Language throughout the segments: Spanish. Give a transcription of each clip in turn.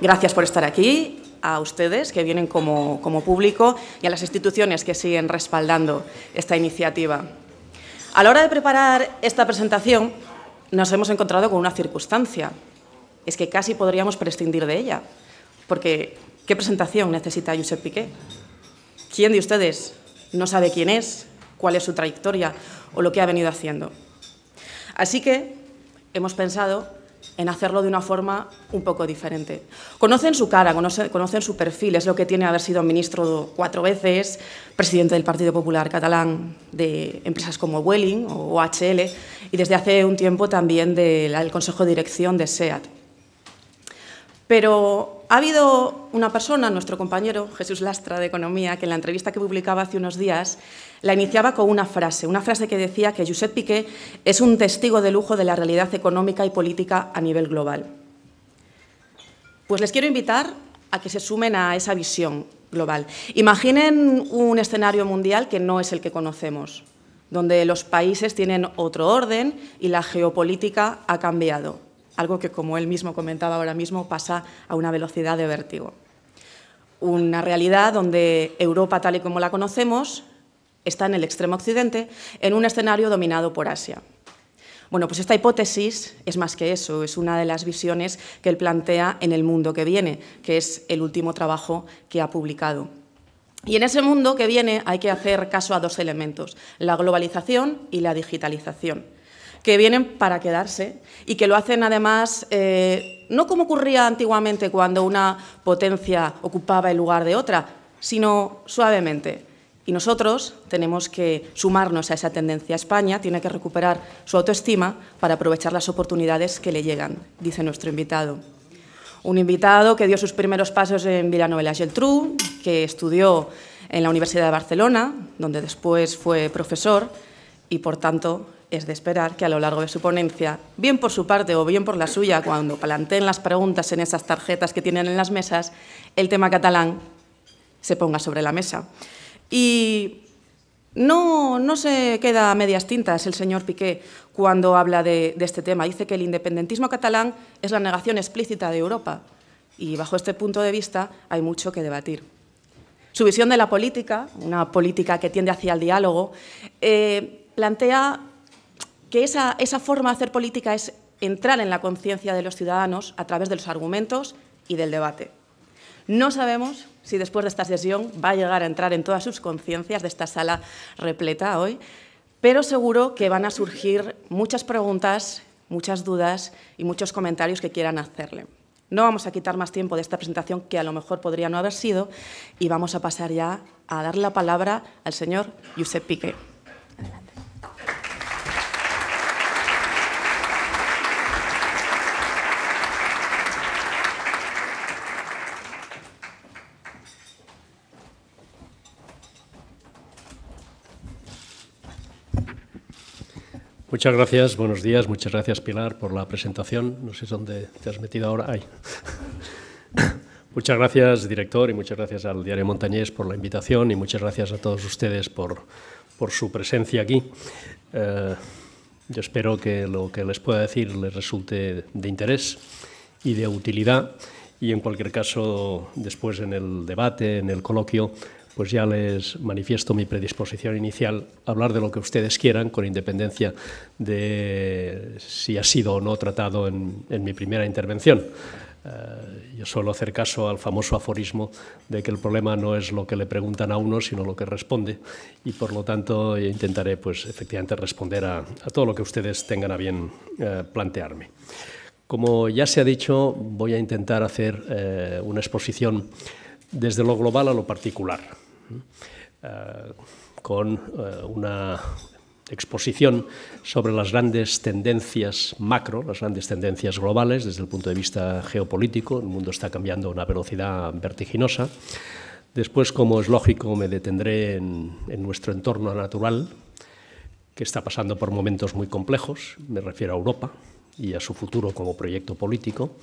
Gracias por estar aquí, a ustedes que vienen como, público y a las instituciones que siguen respaldando esta iniciativa. A la hora de preparar esta presentación nos hemos encontrado con una circunstancia. Es que casi podríamos prescindir de ella, porque ¿qué presentación necesita Josep Piqué? ¿Quién de ustedes no sabe quién es, cuál es su trayectoria o lo que ha venido haciendo? Así que hemos pensado en hacerlo de una forma un poco diferente. Conocen su cara, conocen, su perfil, es lo que tiene haber sido ministro cuatro veces, presidente del Partido Popular Catalán de empresas como Welling o OHL y desde hace un tiempo también del Consejo de Dirección de SEAT. Pero ha habido una persona, nuestro compañero Jesús Lastra de Economía, que en la entrevista que publicaba hace unos días la iniciaba con una frase, una frase que decía que Josep Piqué es un testigo de lujo de la realidad económica y política a nivel global. Pues les quiero invitar a que se sumen a esa visión global. Imaginen un escenario mundial que no es el que conocemos, donde los países tienen otro orden y la geopolítica ha cambiado, algo que, como él mismo comentaba ahora mismo, pasa a una velocidad de vértigo. Una realidad donde Europa, tal y como la conocemos, está en el extremo occidente, en un escenario dominado por Asia. Bueno, pues esta hipótesis es más que eso, es una de las visiones que él plantea en el mundo que viene, que es el último trabajo que ha publicado. Y en ese mundo que viene hay que hacer caso a dos elementos, la globalización y la digitalización, que vienen para quedarse y que lo hacen además eh, no como ocurría antiguamente cuando una potencia ocupaba el lugar de otra, sino suavemente, y nosotros tenemos que sumarnos a esa tendencia. España tiene que recuperar su autoestima para aprovechar las oportunidades que le llegan, dice nuestro invitado. Un invitado que dio sus primeros pasos en Villanueva Geltrú, que estudió en la Universidad de Barcelona, donde después fue profesor y, por tanto, es de esperar que a lo largo de su ponencia, bien por su parte o bien por la suya, cuando planteen las preguntas en esas tarjetas que tienen en las mesas, el tema catalán se ponga sobre la mesa. Y no, se queda a medias tintas el señor Piqué cuando habla de, este tema. Dice que el independentismo catalán es la negación explícita de Europa. Y bajo este punto de vista hay mucho que debatir. Su visión de la política, una política que tiende hacia el diálogo, eh, plantea que esa, esa forma de hacer política es entrar en la conciencia de los ciudadanos a través de los argumentos y del debate. No sabemos si después de esta sesión va a llegar a entrar en todas sus conciencias de esta sala repleta hoy, pero seguro que van a surgir muchas preguntas, muchas dudas y muchos comentarios que quieran hacerle. No vamos a quitar más tiempo de esta presentación que a lo mejor podría no haber sido y vamos a pasar ya a dar la palabra al señor Josep Piqué. Muchas gracias, buenos días, muchas gracias Pilar por la presentación. No sé dónde te has metido ahora. Ay. Muchas gracias, director, y muchas gracias al Diario Montañés por la invitación y muchas gracias a todos ustedes por, su presencia aquí. Eh, yo espero que lo que les pueda decir les resulte de interés y de utilidad y en cualquier caso, después en el debate, en el coloquio, pues ya les manifiesto mi predisposición inicial a hablar de lo que ustedes quieran, con independencia de si ha sido o no tratado en, mi primera intervención. Eh, yo suelo hacer caso al famoso aforismo de que el problema no es lo que le preguntan a uno, sino lo que responde, y por lo tanto intentaré, pues, efectivamente, responder a, todo lo que ustedes tengan a bien eh, plantearme. Como ya se ha dicho, voy a intentar hacer eh, una exposición desde lo global a lo particular. Eh, con eh, una exposición sobre las grandes tendencias macro, las grandes tendencias globales desde el punto de vista geopolítico. El mundo está cambiando a una velocidad vertiginosa. Después, como es lógico, me detendré en, nuestro entorno natural, que está pasando por momentos muy complejos, me refiero a Europa y a su futuro como proyecto político,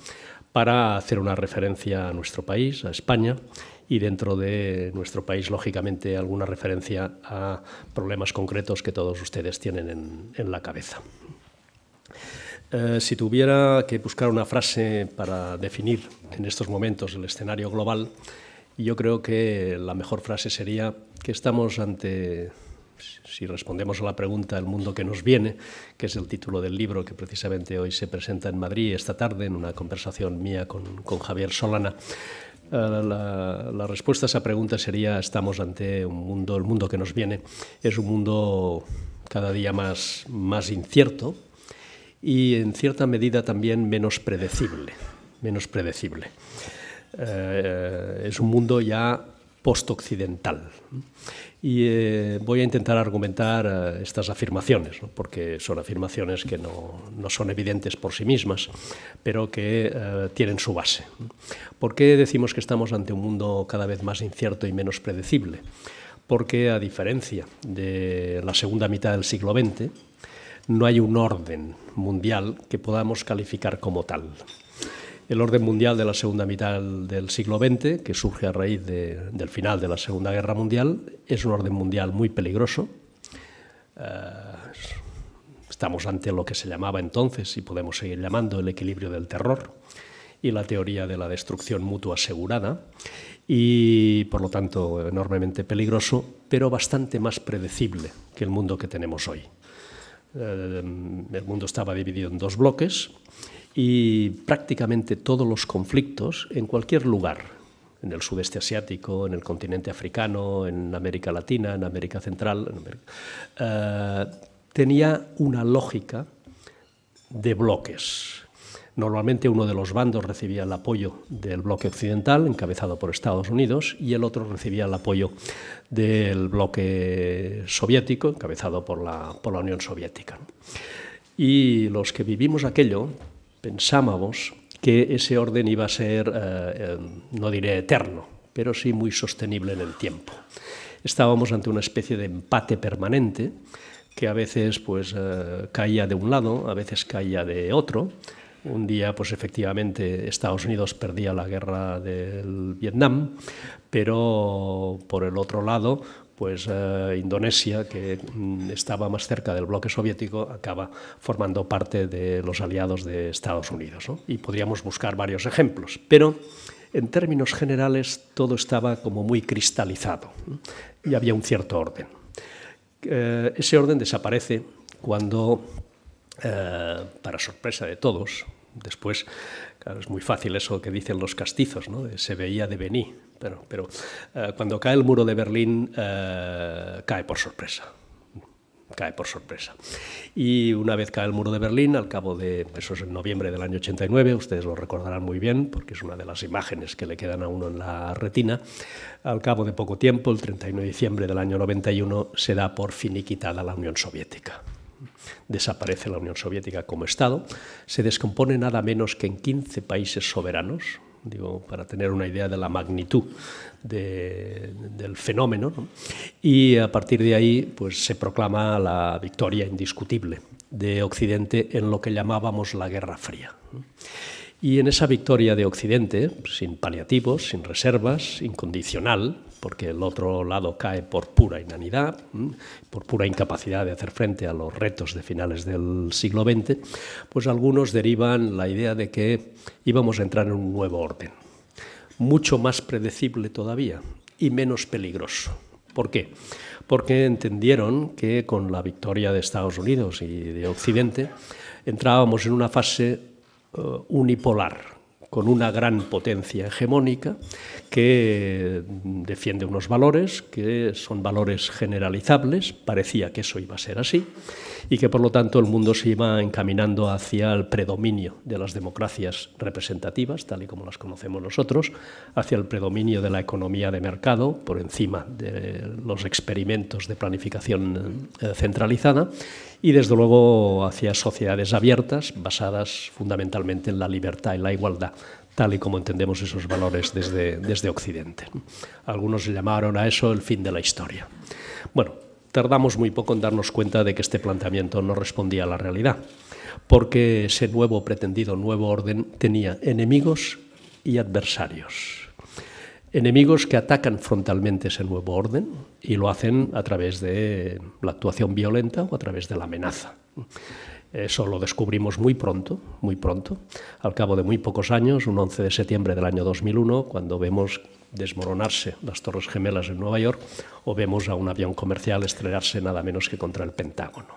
para hacer una referencia a nuestro país, a España, y dentro de nuestro país, lógicamente, alguna referencia a problemas concretos que todos ustedes tienen en, la cabeza. Eh, si tuviera que buscar una frase para definir en estos momentos el escenario global, yo creo que la mejor frase sería que estamos ante, si respondemos a la pregunta, el mundo que nos viene, que es el título del libro que precisamente hoy se presenta en Madrid esta tarde en una conversación mía con, con Javier Solana. La, respuesta a esa pregunta sería, estamos ante un mundo, el mundo que nos viene es un mundo cada día más, más incierto y en cierta medida también menos predecible, menos predecible. Eh, es un mundo ya post postoccidental y eh, voy a intentar argumentar eh, estas afirmaciones, porque son afirmaciones que no, son evidentes por sí mismas, pero que eh, tienen su base. ¿Por qué decimos que estamos ante un mundo cada vez más incierto y menos predecible? Porque a diferencia de la segunda mitad del siglo XX, no hay un orden mundial que podamos calificar como tal el orden mundial de la segunda mitad del siglo XX, que surge a raíz del final de la Segunda Guerra Mundial, es un orden mundial muy peligroso. Eh, estamos ante lo que se llamaba entonces, y podemos seguir llamando, el equilibrio del terror y la teoría de la destrucción mutua asegurada, y por lo tanto enormemente peligroso, pero bastante más predecible que el mundo que tenemos hoy. Eh, el mundo estaba dividido en dos bloques y prácticamente todos los conflictos en cualquier lugar, en el sudeste asiático, en el continente africano, en América Latina, en América Central, eh, tenía una lógica de bloques. Normalmente uno de los bandos recibía el apoyo del bloque occidental, encabezado por Estados Unidos, y el otro recibía el apoyo del bloque soviético, encabezado por la, por la Unión Soviética. Y los que vivimos aquello, pensábamos que ese orden iba a ser, eh, em, no diré eterno, pero sí muy sostenible en el tiempo. Estábamos ante una especie de empate permanente que a veces pues, eh, caía de un lado, a veces caía de otro. Un día, pues efectivamente, Estados Unidos perdía la guerra del Vietnam, pero por el otro lado, pues eh, Indonesia, que mm, estaba más cerca del bloque soviético, acaba formando parte de los aliados de Estados Unidos. Y podríamos buscar varios ejemplos. Pero en términos generales todo estaba como muy cristalizado y había un cierto orden. Eh, ese orden desaparece cuando, eh, para sorpresa de todos, después, es muy fácil eso que dicen los castizos, se veía de Bení pero, pero eh, cuando cae el muro de Berlín eh, cae por sorpresa cae por sorpresa. Y una vez cae el muro de Berlín, al cabo de, eso es en noviembre del año 89, ustedes lo recordarán muy bien, porque es una de las imágenes que le quedan a uno en la retina, al cabo de poco tiempo, el 31 de diciembre del año 91, se da por finiquitada la Unión Soviética. Desaparece la Unión Soviética como Estado, se descompone nada menos que en 15 países soberanos, para tener una idea de la magnitud del fenómeno. Y a partir de ahí pues, se proclama la victoria indiscutible de Occidente en lo que llamábamos la Guerra Fría. Y en esa victoria de Occidente, sin paliativos, sin reservas, incondicional, porque el otro lado cae por pura inanidad, por pura incapacidad de hacer frente a los retos de finales del siglo XX, pues algunos derivan la idea de que íbamos a entrar en un nuevo orden, mucho más predecible todavía y menos peligroso. ¿Por qué? Porque entendieron que con la victoria de Estados Unidos y de Occidente entrábamos en una fase eh, unipolar, con una gran potencia hegemónica que defiende unos valores que son valores generalizables, parecía que eso iba a ser así, y que por lo tanto el mundo se iba encaminando hacia el predominio de las democracias representativas, tal y como las conocemos nosotros, hacia el predominio de la economía de mercado por encima de los experimentos de planificación eh, centralizada y desde luego hacia sociedades abiertas basadas fundamentalmente en la libertad y la igualdad tal y como entendemos esos valores desde, desde Occidente. Algunos llamaron a eso el fin de la historia. Bueno, tardamos muy poco en darnos cuenta de que este planteamiento no respondía a la realidad, porque ese nuevo pretendido nuevo orden tenía enemigos y adversarios. Enemigos que atacan frontalmente ese nuevo orden y lo hacen a través de la actuación violenta o a través de la amenaza. Eso lo descubrimos muy pronto, muy pronto, al cabo de muy pocos años, un 11 de septiembre del año 2001, cuando vemos desmoronarse las Torres Gemelas en Nueva York o vemos a un avión comercial estrellarse nada menos que contra el Pentágono.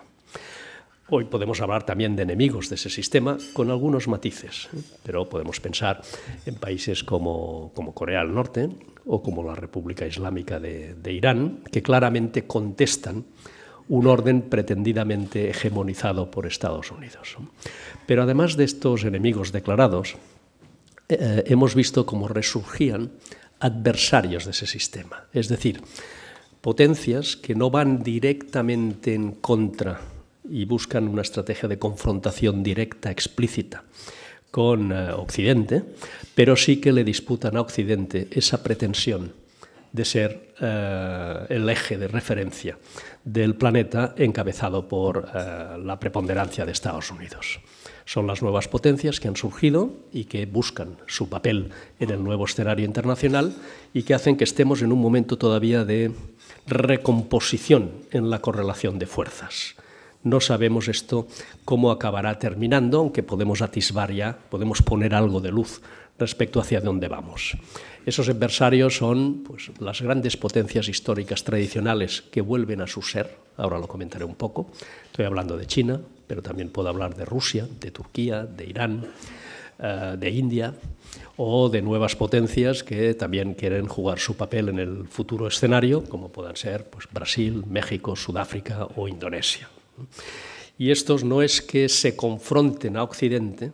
Hoy podemos hablar también de enemigos de ese sistema con algunos matices, pero podemos pensar en países como, Corea del Norte o como la República Islámica de, de Irán, que claramente contestan un orden pretendidamente hegemonizado por Estados Unidos. Pero además de estos enemigos declarados, eh, eh, hemos visto cómo resurgían adversarios de ese sistema, es decir, potencias que no van directamente en contra y buscan una estrategia de confrontación directa, explícita, con eh, Occidente, pero sí que le disputan a Occidente esa pretensión de ser el eje de referencia del planeta encabezado por eh, la preponderancia de Estados Unidos. Son las nuevas potencias que han surgido y que buscan su papel en el nuevo escenario internacional y que hacen que estemos en un momento todavía de recomposición en la correlación de fuerzas. No sabemos esto cómo acabará terminando, aunque podemos atisbar ya, podemos poner algo de luz respecto hacia dónde vamos. Esos adversarios son pues, las grandes potencias históricas tradicionales que vuelven a su ser, ahora lo comentaré un poco. Estoy hablando de China, pero también puedo hablar de Rusia, de Turquía, de Irán, eh, de India o de nuevas potencias que también quieren jugar su papel en el futuro escenario, como puedan ser pues, Brasil, México, Sudáfrica o Indonesia. Y estos no es que se confronten a Occidente,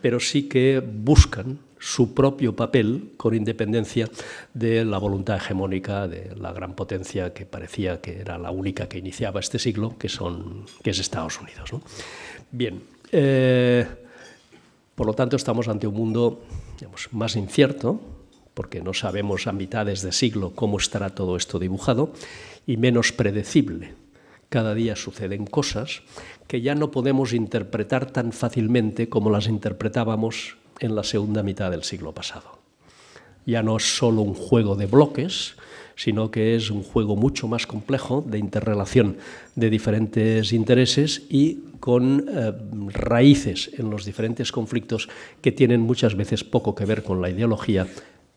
pero sí que buscan su propio papel con independencia de la voluntad hegemónica de la gran potencia que parecía que era la única que iniciaba este siglo, que, son, que es Estados Unidos. Bien, eh, por lo tanto estamos ante un mundo más incierto, porque no sabemos a mitades de siglo cómo estará todo esto dibujado, y menos predecible. Cada día suceden cosas que ya no podemos interpretar tan fácilmente como las interpretábamos en la segunda mitad del siglo pasado. Ya no es solo un juego de bloques, sino que es un juego mucho más complejo de interrelación de diferentes intereses y con eh, raíces en los diferentes conflictos que tienen muchas veces poco que ver con la ideología,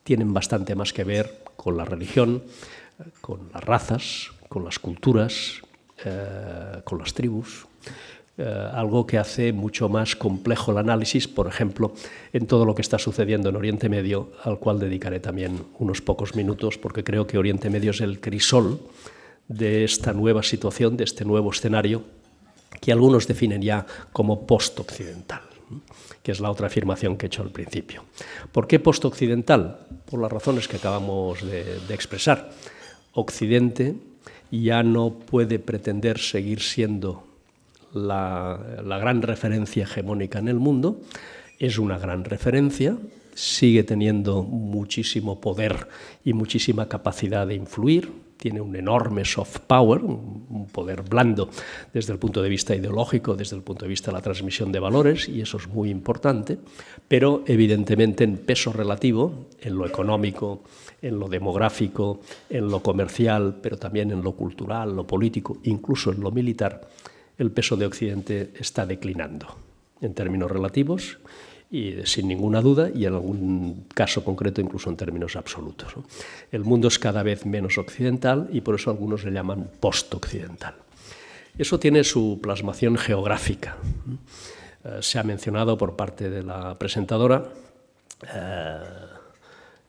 tienen bastante más que ver con la religión, eh, con las razas, con las culturas, eh, con las tribus eh, algo que hace mucho más complejo el análisis, por ejemplo, en todo lo que está sucediendo en Oriente Medio, al cual dedicaré también unos pocos minutos, porque creo que Oriente Medio es el crisol de esta nueva situación, de este nuevo escenario, que algunos definen ya como post-occidental que es la otra afirmación que he hecho al principio. ¿Por qué post-occidental? Por las razones que acabamos de, de, expresar. Occidente ya no puede pretender seguir siendo la, gran referencia hegemónica en el mundo, es una gran referencia, sigue teniendo muchísimo poder y muchísima capacidad de influir, tiene un enorme soft power, un poder blando desde el punto de vista ideológico, desde el punto de vista de la transmisión de valores, y eso es muy importante, pero evidentemente en peso relativo, en lo económico, en lo demográfico, en lo comercial, pero también en lo cultural, lo político, incluso en lo militar, el peso de Occidente está declinando en términos relativos y sin ninguna duda y en algún caso concreto incluso en términos absolutos. El mundo es cada vez menos occidental y por eso algunos le llaman post-occidental. Eso tiene su plasmación geográfica. Eh, se ha mencionado por parte de la presentadora eh,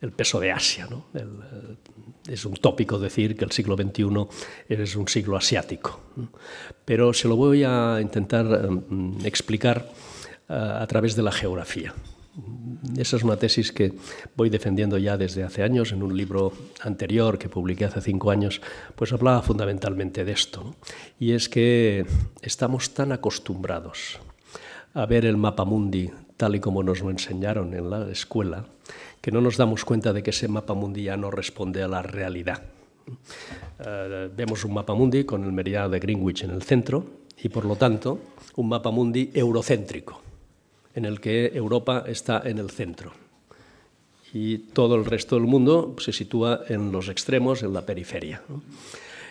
el peso de Asia, ¿no? Eh, es un tópico decir que el siglo XXI es un siglo asiático, pero se lo voy a intentar mm, explicar eh, a través de la geografía. Esa es una tesis que voy defendiendo ya desde hace años. En un libro anterior que publiqué hace cinco años, pues hablaba fundamentalmente de esto. Y es que estamos tan acostumbrados a ver el mapa mundi tal y como nos lo enseñaron en la escuela, que no nos damos cuenta de que ese mapa mundi no responde a la realidad. Eh, vemos un mapa mundi con el meridiano de Greenwich en el centro y por lo tanto un mapa mundi eurocéntrico, en el que Europa está en el centro y todo el resto del mundo se sitúa en los extremos, en la periferia.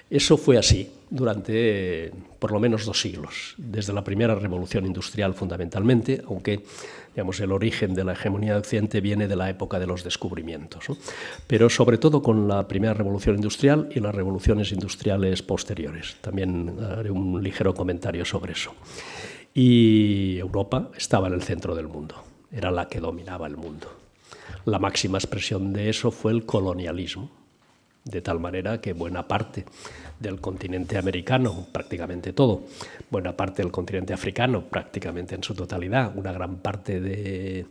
Eso fue así durante eh, por lo menos dos siglos, desde la primera revolución industrial fundamentalmente, aunque el origen de la hegemonía de Occidente viene de la época de los descubrimientos, pero sobre todo con la primera revolución industrial y las revoluciones industriales posteriores. También eh, haré un ligero comentario sobre eso. Y Europa estaba en el centro del mundo, era la que dominaba el mundo. La máxima expresión de eso fue el colonialismo de tal manera que buena parte del continente americano, prácticamente todo, buena parte del continente africano, prácticamente en su totalidad, una gran parte de,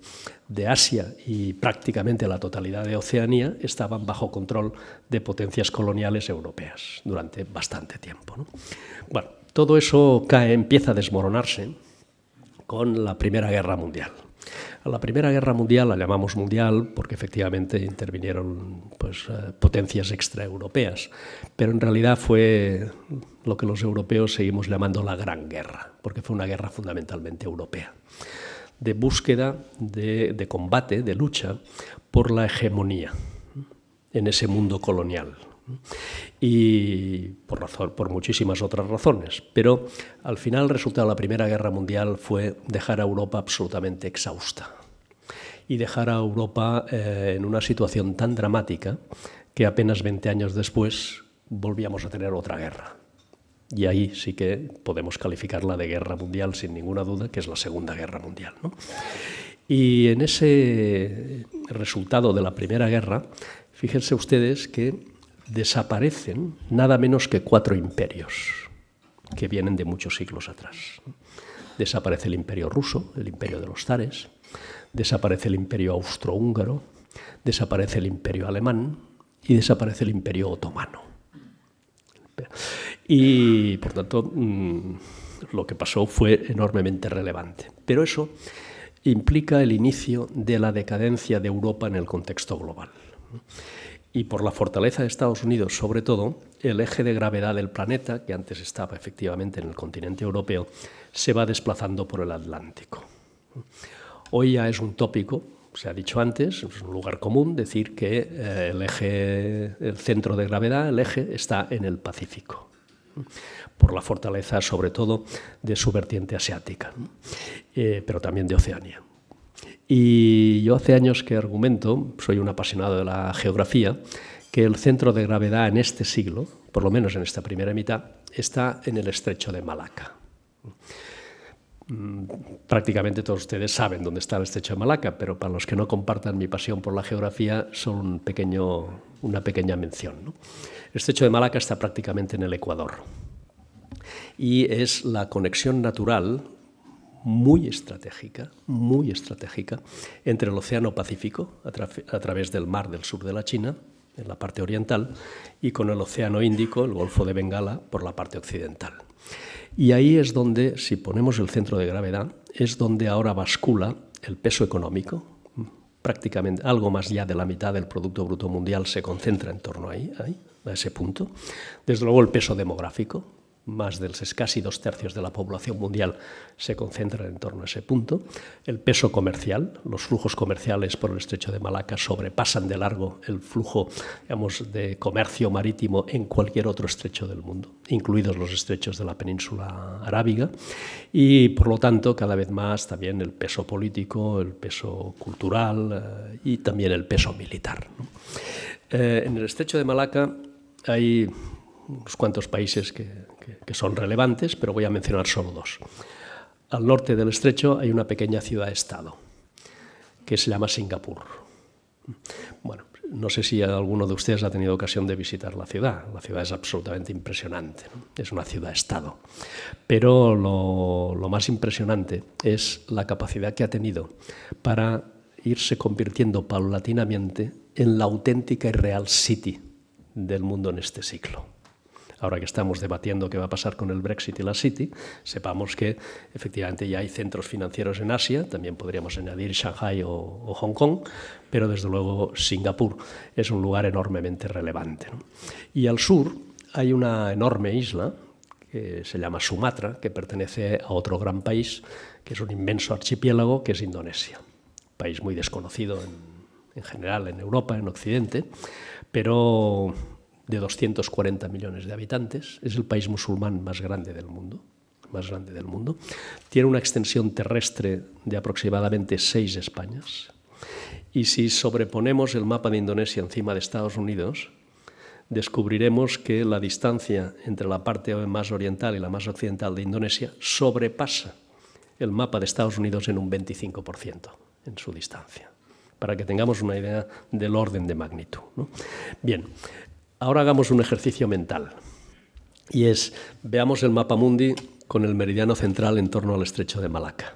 Asia y prácticamente la totalidad de Oceanía estaban bajo control de potencias coloniales europeas durante bastante tiempo. Bueno, todo eso empieza a desmoronarse con la Primera Guerra Mundial la Primera Guerra Mundial la llamamos mundial porque efectivamente intervinieron pues, eh, potencias extraeuropeas, pero en realidad fue lo que los europeos seguimos llamando la Gran Guerra, porque fue una guerra fundamentalmente europea, de búsqueda, de, de combate, de lucha por la hegemonía en ese mundo colonial, y por, razón, por muchísimas otras razones. Pero al final el resultado de la Primera Guerra Mundial fue dejar a Europa absolutamente exhausta y dejar a Europa eh, en una situación tan dramática que apenas 20 años después volvíamos a tener otra guerra. Y ahí sí que podemos calificarla de guerra mundial sin ninguna duda, que es la Segunda Guerra Mundial. ¿no? Y en ese resultado de la Primera Guerra, fíjense ustedes que desaparecen nada menos que cuatro imperios que vienen de muchos siglos atrás. Desaparece el imperio ruso, el imperio de los zares, desaparece el imperio austrohúngaro, desaparece el imperio alemán y desaparece el imperio otomano. Y por tanto, mm, lo que pasó fue enormemente relevante. Pero eso implica el inicio de la decadencia de Europa en el contexto global y por la fortaleza de Estados Unidos, sobre todo, el eje de gravedad del planeta, que antes estaba efectivamente en el continente europeo, se va desplazando por el Atlántico. Hoy ya es un tópico, se ha dicho antes, es un lugar común decir que eh, el eje, el centro de gravedad, el eje, está en el Pacífico por la fortaleza sobre todo de su vertiente asiática, eh, pero también de Oceanía. Y yo hace años que argumento, soy un apasionado de la geografía, que el centro de gravedad en este siglo, por lo menos en esta primera mitad, está en el estrecho de Malaca. Mm, prácticamente todos ustedes saben dónde está el estrecho de Malaca, pero para los que no compartan mi pasión por la geografía, son pequeño, una pequeña mención. El estrecho de Malaca está prácticamente en el Ecuador y es la conexión natural muy estratégica, muy estratégica, entre el Océano Pacífico, a, través del mar del sur de la China, en la parte oriental, y con el Océano Índico, el Golfo de Bengala, por la parte occidental. Y ahí es donde, si ponemos el centro de gravedad, es donde ahora bascula el peso económico. Prácticamente algo más ya de la mitad del Producto Bruto Mundial se concentra en torno ahí a ese punto. Desde luego el peso demográfico, más de casi dos tercios de la población mundial se concentran en torno a ese punto. El peso comercial, los flujos comerciales por el estrecho de Malaca sobrepasan de largo el flujo digamos, de comercio marítimo en cualquier otro estrecho del mundo, incluidos los estrechos de la península arábiga. Y por lo tanto, cada vez más también el peso político, el peso cultural eh, y también el peso militar. Eh, en el estrecho de Malaca hay unos cuantos países que que, son relevantes, pero voy a mencionar solo dos. Al norte del estrecho hay una pequeña ciudad-estado que se llama Singapur. Bueno, no sé si alguno de ustedes ha tenido ocasión de visitar la ciudad. La ciudad es absolutamente impresionante. Es una ciudad-estado. Pero lo, más impresionante es la capacidad que ha tenido para irse convirtiendo paulatinamente en la auténtica y real city del mundo en este siglo ahora que estamos debatiendo qué va a pasar con el Brexit y la City, sepamos que efectivamente ya hay centros financieros en Asia, también podríamos añadir Shanghai o, Hong Kong, pero desde luego Singapur es un lugar enormemente relevante. Y al sur hay una enorme isla que se llama Sumatra, que pertenece a otro gran país, que es un inmenso archipiélago, que es Indonesia, país muy desconocido en, en general en Europa, en Occidente, pero de 240 millones de habitantes, es el país musulmán más grande del mundo, más grande del mundo. Tiene una extensión terrestre de aproximadamente seis Españas. Y si sobreponemos el mapa de Indonesia encima de Estados Unidos, descubriremos que la distancia entre la parte más oriental y la más occidental de Indonesia sobrepasa el mapa de Estados Unidos en un 25% en su distancia, para que tengamos una idea del orden de magnitud. Bien, Ahora hagamos un ejercicio mental. Y es, veamos el mapa mundi con el meridiano central en torno al estrecho de Malaca.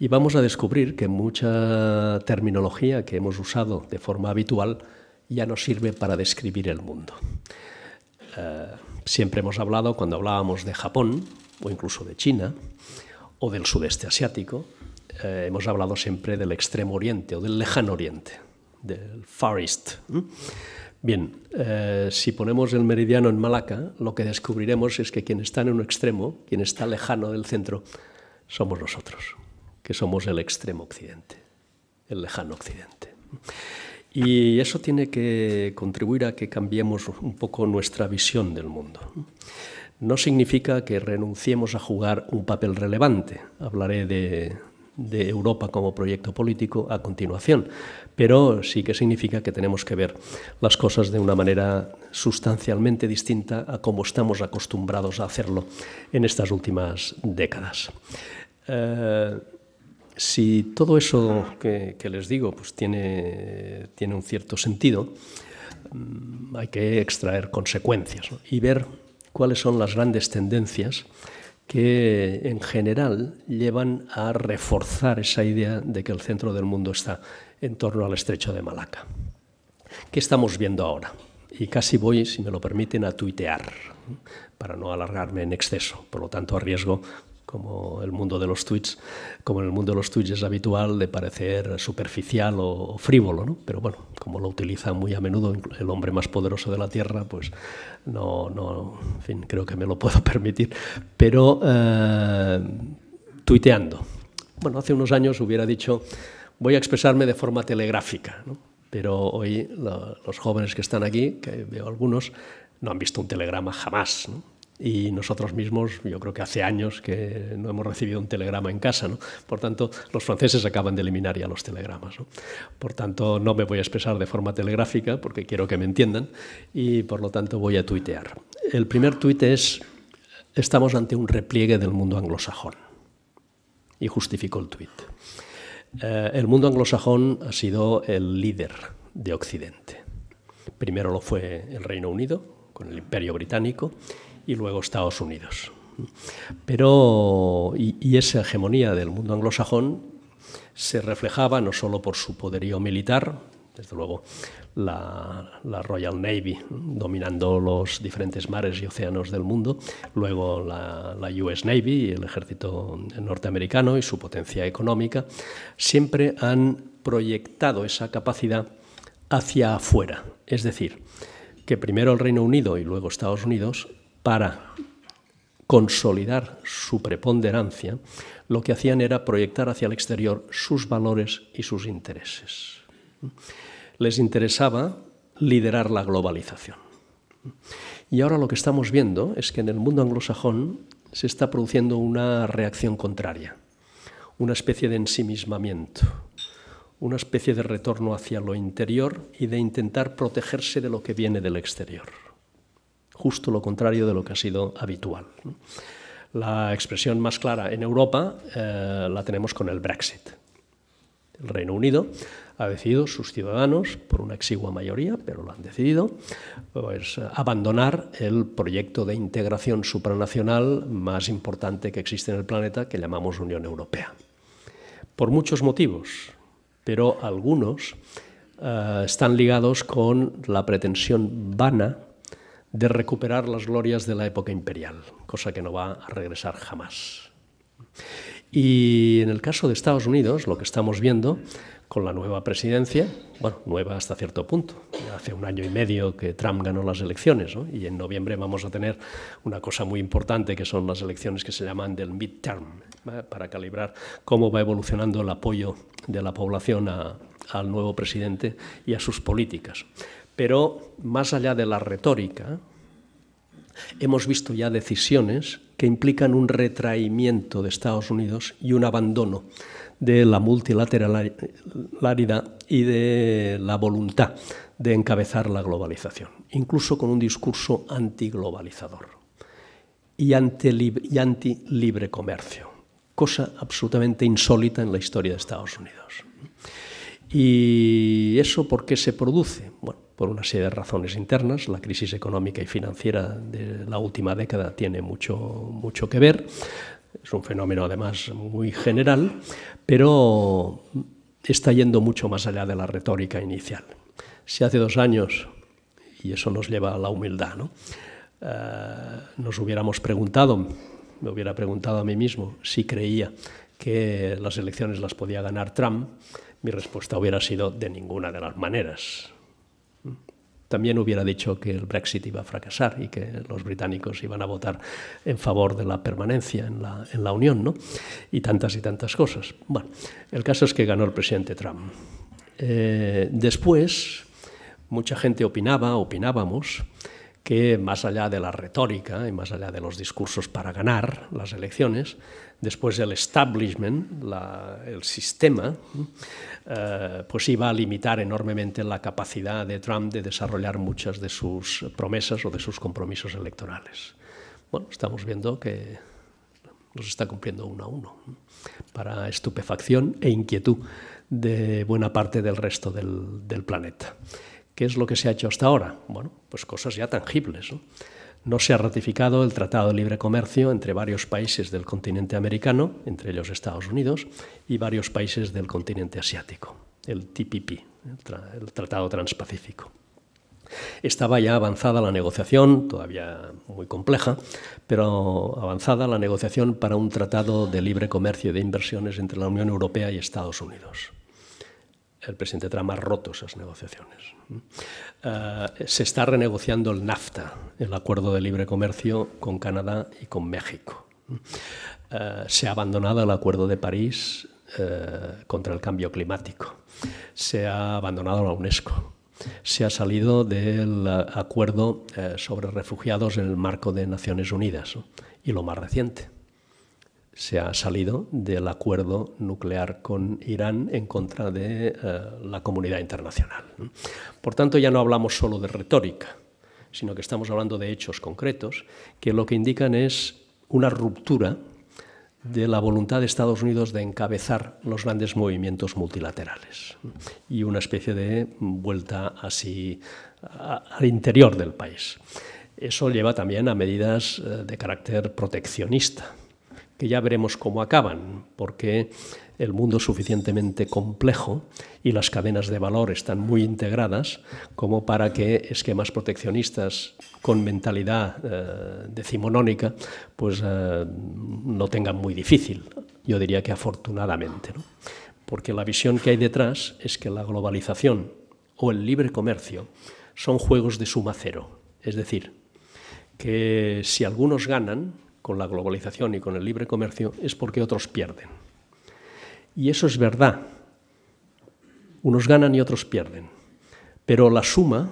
Y vamos a descubrir que mucha terminología que hemos usado de forma habitual ya no sirve para describir el mundo. Eh, siempre hemos hablado, cuando hablábamos de Japón, o incluso de China, o del sudeste asiático, eh, hemos hablado siempre del extremo oriente o del lejano oriente, del Far East. Bien, eh, si ponemos el meridiano en Malaca, lo que descubriremos es que quien está en un extremo, quien está lejano del centro, somos nosotros, que somos el extremo occidente, el lejano occidente. Y eso tiene que contribuir a que cambiemos un poco nuestra visión del mundo. No significa que renunciemos a jugar un papel relevante. Hablaré de, de Europa como proyecto político a continuación, pero sí que significa que tenemos que ver las cosas de una manera sustancialmente distinta a como estamos acostumbrados a hacerlo en estas últimas décadas. Eh, si todo eso que, les digo pues tiene, tiene, un cierto sentido, mm, hay que extraer consecuencias y ver cuáles son las grandes tendencias que en general llevan a reforzar esa idea de que el centro del mundo está en torno al estrecho de Malaca. ¿Qué estamos viendo ahora? Y casi voy, si me lo permiten, a tuitear, para no alargarme en exceso, por lo tanto arriesgo como el mundo de los tweets, como en el mundo de los tweets es habitual de parecer superficial o, frívolo, ¿no? Pero bueno, como lo utiliza muy a menudo el hombre más poderoso de la Tierra, pues no, no, en fin, creo que me lo puedo permitir. Pero eh, tuiteando. Bueno, hace unos años hubiera dicho, voy a expresarme de forma telegráfica, ¿no? Pero hoy los jóvenes que están aquí, que veo algunos, no han visto un telegrama jamás, ¿no? y nosotros mismos, yo creo que hace años que no hemos recibido un telegrama en casa. ¿no? Por tanto, los franceses acaban de eliminar ya los telegramas. ¿no? Por tanto, no me voy a expresar de forma telegráfica porque quiero que me entiendan y por lo tanto voy a tuitear. El primer tuite es, estamos ante un repliegue del mundo anglosajón. Y justificó el tuit. Eh, el mundo anglosajón ha sido el líder de Occidente. Primero lo fue el Reino Unido, con el Imperio Británico, y luego Estados Unidos. Pero, y, esa hegemonía del mundo anglosajón se reflejaba no solo por su poderío militar, desde luego la, Royal Navy dominando los diferentes mares y océanos del mundo, luego la, la, US Navy, y el ejército norteamericano y su potencia económica, siempre han proyectado esa capacidad hacia afuera. Es decir, que primero el Reino Unido y luego Estados Unidos para consolidar su preponderancia, lo que hacían era proyectar hacia el exterior sus valores y sus intereses. Les interesaba liderar la globalización. Y ahora lo que estamos viendo es que en el mundo anglosajón se está produciendo una reacción contraria, una especie de ensimismamiento, una especie de retorno hacia lo interior y de intentar protegerse de lo que viene del exterior justo lo contrario de lo que ha sido habitual. La expresión más clara en Europa eh, la tenemos con el Brexit. El Reino Unido ha decidido, sus ciudadanos, por una exigua mayoría, pero lo han decidido, pues, abandonar el proyecto de integración supranacional más importante que existe en el planeta, que llamamos Unión Europea. Por muchos motivos, pero algunos eh, están ligados con la pretensión vana de recuperar las glorias de la época imperial, cosa que no va a regresar jamás. Y en el caso de Estados Unidos, lo que estamos viendo con la nueva presidencia, bueno, nueva hasta cierto punto. Hace un año y medio que Trump ganó las elecciones y en noviembre vamos a tener una cosa muy importante que son las elecciones que se llaman del midterm, para calibrar cómo va evolucionando el apoyo de la población al nuevo presidente y a sus políticas. Pero más allá de la retórica, hemos visto ya decisiones que implican un retraimiento de Estados Unidos y un abandono de la multilateralidad y de la voluntad de encabezar la globalización, incluso con un discurso antiglobalizador y anti libre comercio, cosa absolutamente insólita en la historia de Estados Unidos. ¿Y eso por qué se produce? Bueno, por una serie de razones internas. La crisis económica y financiera de la última década tiene mucho, que ver. Es un fenómeno además muy general, pero está yendo mucho más allá de la retórica inicial. Si hace dos años, y eso nos lleva a la humildad, eh, nos hubiéramos preguntado, me hubiera preguntado a mí mismo si creía que las elecciones las podía ganar Trump, mi respuesta hubiera sido de ninguna de las maneras. También hubiera dicho que el Brexit iba a fracasar y que los británicos iban a votar en favor de la permanencia en la, Unión, ¿no? Y tantas y tantas cosas. Bueno, el caso es que ganó el presidente Trump. Eh, después, mucha gente opinaba, opinábamos, que más allá de la retórica y más allá de los discursos para ganar las elecciones, después del establishment, el sistema, eh, pues iba a limitar enormemente la capacidad de Trump de desarrollar muchas de sus promesas o de sus compromisos electorales. Bueno, estamos viendo que los está cumpliendo uno a uno, para estupefacción e inquietud de buena parte del resto del, del planeta. ¿Qué es lo que se ha hecho hasta ahora? Bueno, pues cosas ya tangibles. ¿no? no se ha ratificado el Tratado de Libre Comercio entre varios países del continente americano, entre ellos Estados Unidos, y varios países del continente asiático, el TPP, el, Tratado Transpacífico. Estaba ya avanzada la negociación, todavía muy compleja, pero avanzada la negociación para un tratado de libre comercio y de inversiones entre la Unión Europea y Estados Unidos el presidente Trump ha roto esas negociaciones. Eh, se está renegociando el NAFTA, el acuerdo de libre comercio con Canadá y con México. Eh, se ha abandonado el acuerdo de París eh, contra el cambio climático. Se ha abandonado la UNESCO. Se ha salido del acuerdo sobre refugiados en el marco de Naciones Unidas. Y lo más reciente, se ha salido del acuerdo nuclear con Irán en contra de eh, la comunidad internacional. Por tanto, ya no hablamos solo de retórica, sino que estamos hablando de hechos concretos que lo que indican es una ruptura de la voluntad de Estados Unidos de encabezar los grandes movimientos multilaterales y una especie de vuelta así al interior del país. Eso lleva también a medidas eh, de carácter proteccionista ya veremos cómo acaban, porque el mundo es suficientemente complejo y las cadenas de valor están muy integradas como para que esquemas proteccionistas con mentalidad eh, decimonónica pues eh, no tengan muy difícil. Yo diría que afortunadamente, porque la visión que hay detrás es que la globalización o el libre comercio son juegos de suma cero. Es decir, que si algunos ganan, con la globalización y con el libre comercio es porque otros pierden. Y eso es verdad. Unos ganan y otros pierden. Pero la suma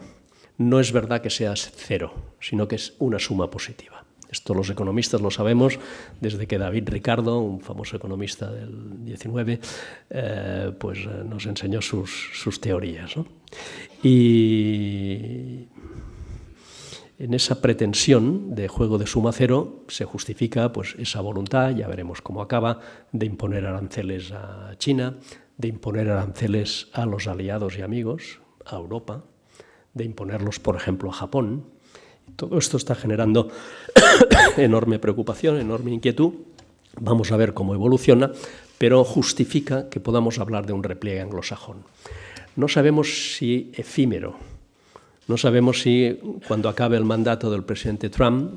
no es verdad que sea cero, sino que es una suma positiva. Esto los economistas lo sabemos desde que David Ricardo, un famoso economista del 19, eh, pues eh, nos enseñó sus, teorías. Y en esa pretensión de juego de suma cero se justifica pues, esa voluntad, ya veremos cómo acaba, de imponer aranceles a China, de imponer aranceles a los aliados y amigos, a Europa, de imponerlos, por ejemplo, a Japón. Todo esto está generando enorme preocupación, enorme inquietud. Vamos a ver cómo evoluciona, pero justifica que podamos hablar de un repliegue anglosajón. No sabemos si efímero, no sabemos si cuando acabe el mandato del presidente Trump,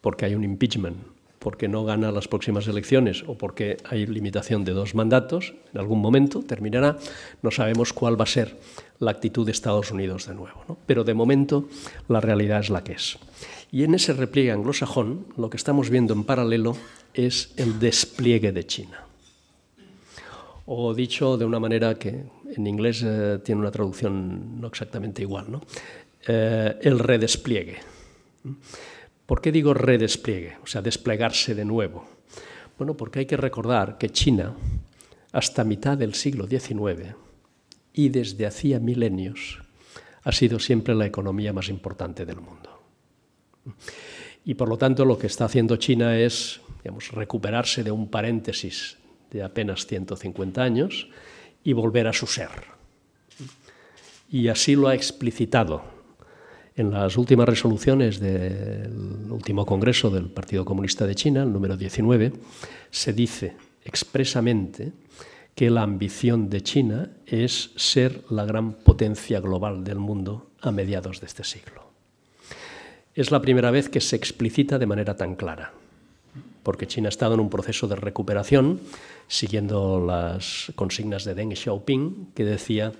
porque hay un impeachment, porque no gana las próximas elecciones o porque hay limitación de dos mandatos, en algún momento terminará, no sabemos cuál va a ser la actitud de Estados Unidos de nuevo. Pero de momento la realidad es la que es. Y en ese repliegue anglosajón lo que estamos viendo en paralelo es el despliegue de China. O dicho de una manera que en inglés eh, tiene una traducción no exactamente igual, ¿no? Eh, el redespliegue. ¿Por qué digo redespliegue? O sea, desplegarse de nuevo. Bueno, porque hay que recordar que China, hasta mitad del siglo XIX y desde hacía milenios, ha sido siempre la economía más importante del mundo. Y por lo tanto lo que está haciendo China es digamos, recuperarse de un paréntesis de apenas 150 años y volver a su ser. Y así lo ha explicitado en las últimas resoluciones del último Congreso del Partido Comunista de China, el número 19, se dice expresamente que la ambición de China es ser la gran potencia global del mundo a mediados de este siglo. Es la primera vez que se explicita de manera tan clara porque China ha estado en un proceso de recuperación siguiendo las consignas de Deng Xiaoping, que decía,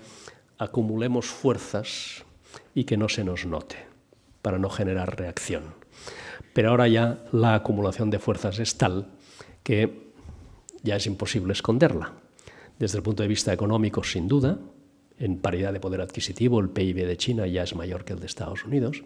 acumulemos fuerzas y que no se nos note, para no generar reacción. Pero ahora ya la acumulación de fuerzas es tal que ya es imposible esconderla. Desde el punto de vista económico, sin duda, en paridad de poder adquisitivo, el PIB de China ya es mayor que el de Estados Unidos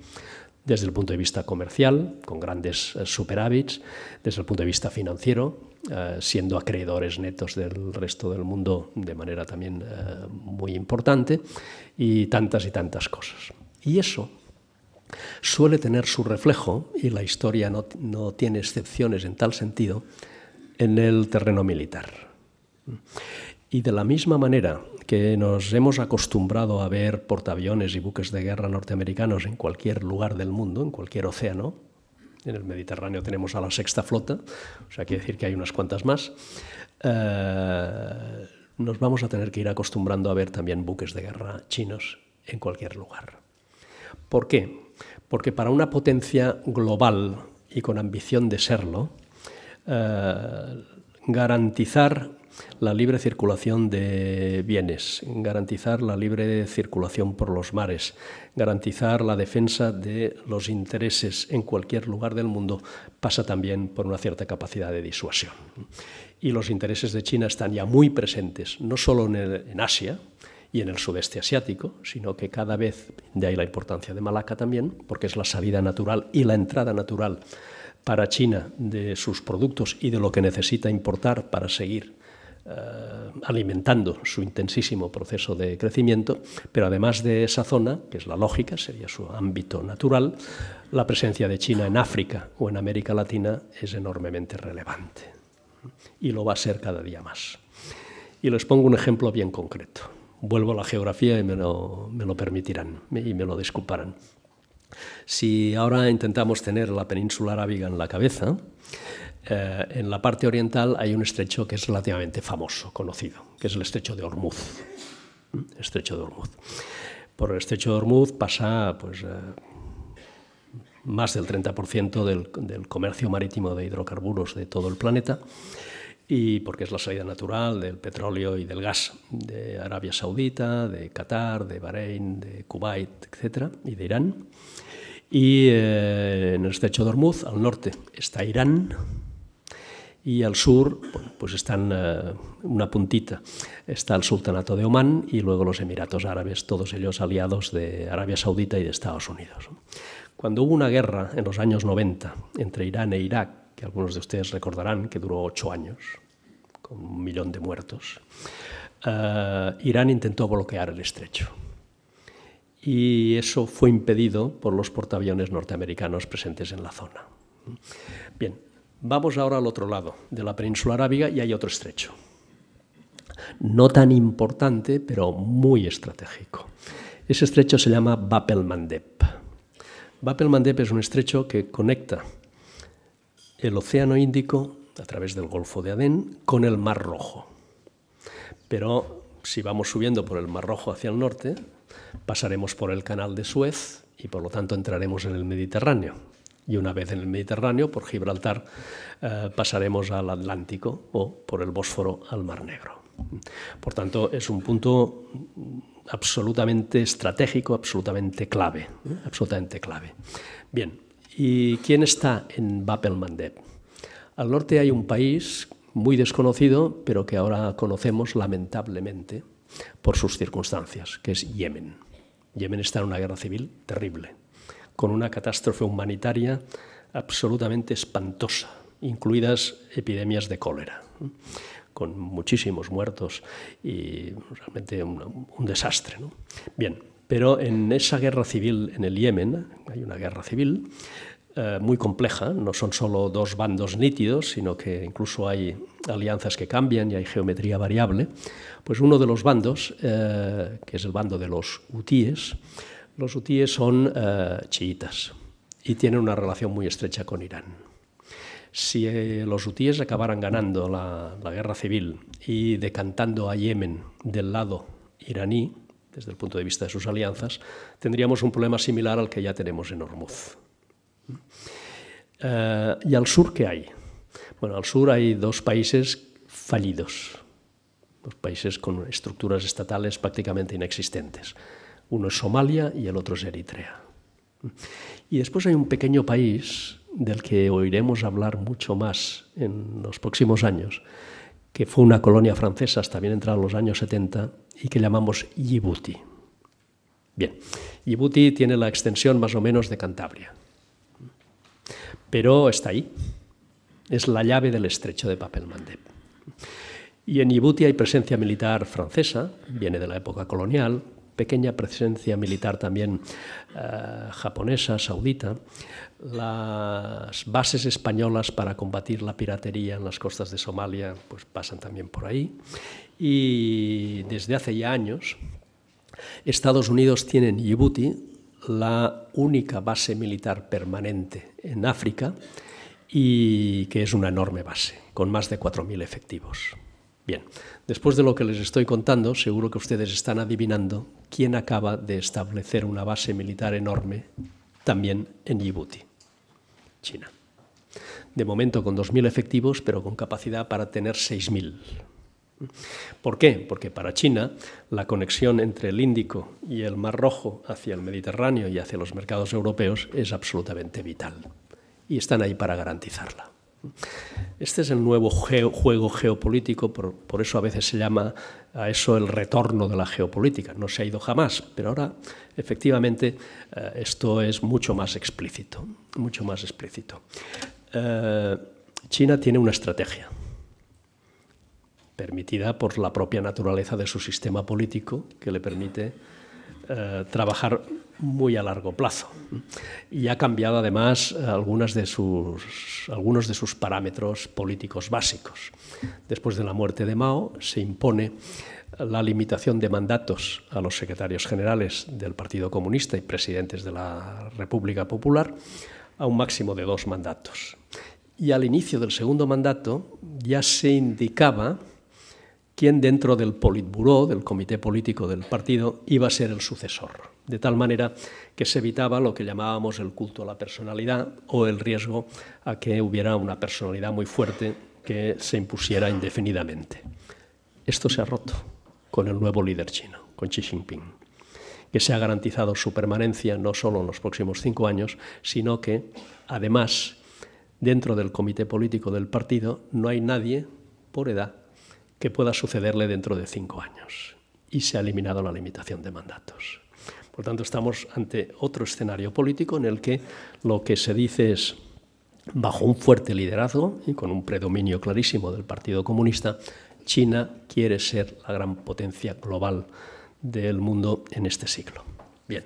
desde el punto de vista comercial, con grandes eh, superávits, desde el punto de vista financiero, eh, siendo acreedores netos del resto del mundo de manera también eh, muy importante, y tantas y tantas cosas. Y eso suele tener su reflejo, y la historia no, no tiene excepciones en tal sentido, en el terreno militar. Y de la misma manera que nos hemos acostumbrado a ver portaaviones y buques de guerra norteamericanos en cualquier lugar del mundo, en cualquier océano. En el Mediterráneo tenemos a la sexta flota, o sea, quiere decir que hay unas cuantas más. Eh, nos vamos a tener que ir acostumbrando a ver también buques de guerra chinos en cualquier lugar. ¿Por qué? Porque para una potencia global y con ambición de serlo, eh, garantizar la libre circulación de bienes, garantizar la libre circulación por los mares, garantizar la defensa de los intereses en cualquier lugar del mundo, pasa también por una cierta capacidad de disuasión. Y los intereses de China están ya muy presentes, no solo en, Asia, y en el sudeste asiático, sino que cada vez, de ahí la importancia de Malaca también, porque es la salida natural y la entrada natural para China de sus productos y de lo que necesita importar para seguir eh, alimentando su intensísimo proceso de crecimiento, pero además de esa zona, que es la lógica, sería su ámbito natural, la presencia de China en África o en América Latina es enormemente relevante y lo va a ser cada día más. Y les pongo un ejemplo bien concreto. Vuelvo a la geografía y me lo, permitirán y me lo disculparán. Si ahora intentamos tener la península arábiga en la cabeza, eh, en la parte oriental hay un estrecho que es relativamente famoso, conocido, que es el estrecho de Hormuz. Mm, estrecho de Hormuz. Por el estrecho de Hormuz pasa pues, eh, más del 30% del, comercio marítimo de hidrocarburos de todo el planeta y porque es la salida natural del petróleo y del gas de Arabia Saudita, de Qatar, de Bahrein, de Kuwait, etc. y de Irán. Y eh, en el estrecho de Hormuz, al norte, está Irán, y al sur pues están eh, una puntita está el sultanato de Oman y luego los Emiratos Árabes todos ellos aliados de Arabia Saudita y de Estados Unidos cuando hubo una guerra en los años 90 entre Irán e Irak que algunos de ustedes recordarán que duró ocho años con un millón de muertos eh, Irán intentó bloquear el estrecho y eso fue impedido por los portaaviones norteamericanos presentes en la zona bien Vamos ahora al otro lado de la península arábiga y hay otro estrecho. No tan importante, pero muy estratégico. Ese estrecho se llama Bab el Mandeb. Mandeb es un estrecho que conecta el Océano Índico a través del Golfo de Adén con el Mar Rojo. Pero si vamos subiendo por el Mar Rojo hacia el norte, pasaremos por el Canal de Suez y por lo tanto entraremos en el Mediterráneo, y una vez en el Mediterráneo, por Gibraltar, eh, pasaremos al Atlántico o por el Bósforo al Mar Negro. Por tanto, es un punto absolutamente estratégico, absolutamente clave, ¿eh? absolutamente clave. Bien, ¿y quién está en Bab el Mandeb? Al norte hay un país muy desconocido, pero que ahora conocemos lamentablemente por sus circunstancias, que es Yemen. Yemen está en una guerra civil terrible con una catástrofe humanitaria absolutamente espantosa, incluidas epidemias de cólera, con muchísimos muertos y realmente un, desastre. Bien, pero en esa guerra civil en el Yemen, hay una guerra civil eh, muy compleja, no son solo dos bandos nítidos, sino que incluso hay alianzas que cambian y hay geometría variable, pues uno de los bandos, eh, que es el bando de los hutíes, los hutíes son chiítas eh, chiitas y tienen una relación muy estrecha con Irán. Si eh, los hutíes acabaran ganando la, guerra civil y decantando a Yemen del lado iraní, desde el punto de vista de sus alianzas, tendríamos un problema similar al que ya tenemos en Hormuz. Eh, ¿Y al sur qué hay? Bueno, al sur hay dos países fallidos, dos países con estructuras estatales prácticamente inexistentes. Uno es Somalia y el otro es Eritrea. Y después hay un pequeño país del que oiremos hablar mucho más en los próximos años, que fue una colonia francesa hasta bien en los años 70 y que llamamos Yibuti. Bien, Yibuti tiene la extensión más o menos de Cantabria, pero está ahí. Es la llave del estrecho de Papel Mandeb. Y en Yibuti hay presencia militar francesa, viene de la época colonial, pequeña presencia militar también eh, japonesa, saudita, las bases españolas para combatir la piratería en las costas de Somalia pues, pasan también por ahí. Y desde hace ya años, Estados Unidos tiene en Djibouti la única base militar permanente en África y que es una enorme base, con más de 4.000 efectivos. Bien, después de lo que les estoy contando, seguro que ustedes están adivinando quién acaba de establecer una base militar enorme también en Djibouti, China. De momento con 2.000 efectivos, pero con capacidad para tener 6.000. ¿Por qué? Porque para China la conexión entre el Índico y el Mar Rojo hacia el Mediterráneo y hacia los mercados europeos es absolutamente vital. Y están ahí para garantizarla. Este es el nuevo juego geopolítico, por, eso a veces se llama a eso el retorno de la geopolítica. No se ha ido jamás, pero ahora efectivamente eh, esto es mucho más explícito, mucho más explícito. Eh, China tiene una estrategia permitida por la propia naturaleza de su sistema político que le permite eh, trabajar muy a largo plazo. Y ha cambiado además algunas de sus, algunos de sus parámetros políticos básicos. Después de la muerte de Mao se impone la limitación de mandatos a los secretarios generales del Partido Comunista y presidentes de la República Popular a un máximo de dos mandatos. Y al inicio del segundo mandato ya se indicaba quién dentro del Politburó, del comité político del partido, iba a ser el sucesor, de tal manera que se evitaba lo que llamábamos el culto a la personalidad o el riesgo a que hubiera una personalidad muy fuerte que se impusiera indefinidamente. Esto se ha roto con el nuevo líder chino, con Xi Jinping, que se ha garantizado su permanencia no solo en los próximos cinco años, sino que, además, dentro del comité político del partido no hay nadie por edad que pueda sucederle dentro de cinco años. Y se ha eliminado la limitación de mandatos. Por tanto, estamos ante otro escenario político en el que lo que se dice es, bajo un fuerte liderazgo y con un predominio clarísimo del Partido Comunista, China quiere ser la gran potencia global del mundo en este siglo. Bien,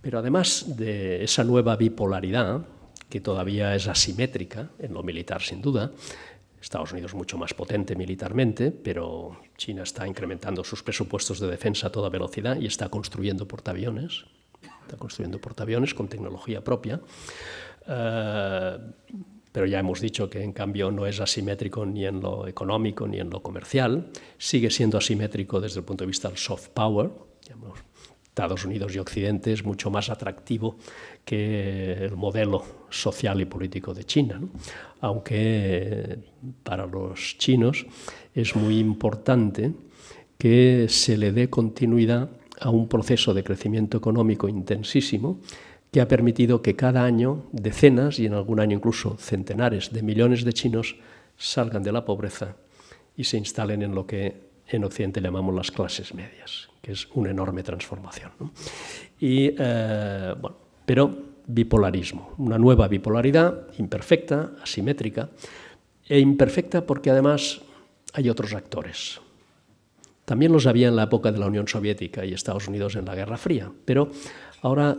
pero además de esa nueva bipolaridad, que todavía es asimétrica, en lo militar sin duda, Estados Unidos mucho más potente militarmente, pero China está incrementando sus presupuestos de defensa a toda velocidad y está construyendo portaaviones, está construyendo portaaviones con tecnología propia. Eh, pero ya hemos dicho que en cambio no es asimétrico ni en lo económico ni en lo comercial, sigue siendo asimétrico desde el punto de vista del soft power, Estados Unidos y Occidente es mucho más atractivo que el modelo social y político de China, aunque para los chinos es muy importante que se le dé continuidad a un proceso de crecimiento económico intensísimo que ha permitido que cada año decenas y en algún año incluso centenares de millones de chinos salgan de la pobreza y se instalen en lo que en Occidente llamamos las clases medias, que es una enorme transformación. Y eh, bueno, pero bipolarismo, una nueva bipolaridad imperfecta, asimétrica, e imperfecta porque además hay otros actores. También los había en la época de la Unión Soviética y Estados Unidos en la Guerra Fría, pero ahora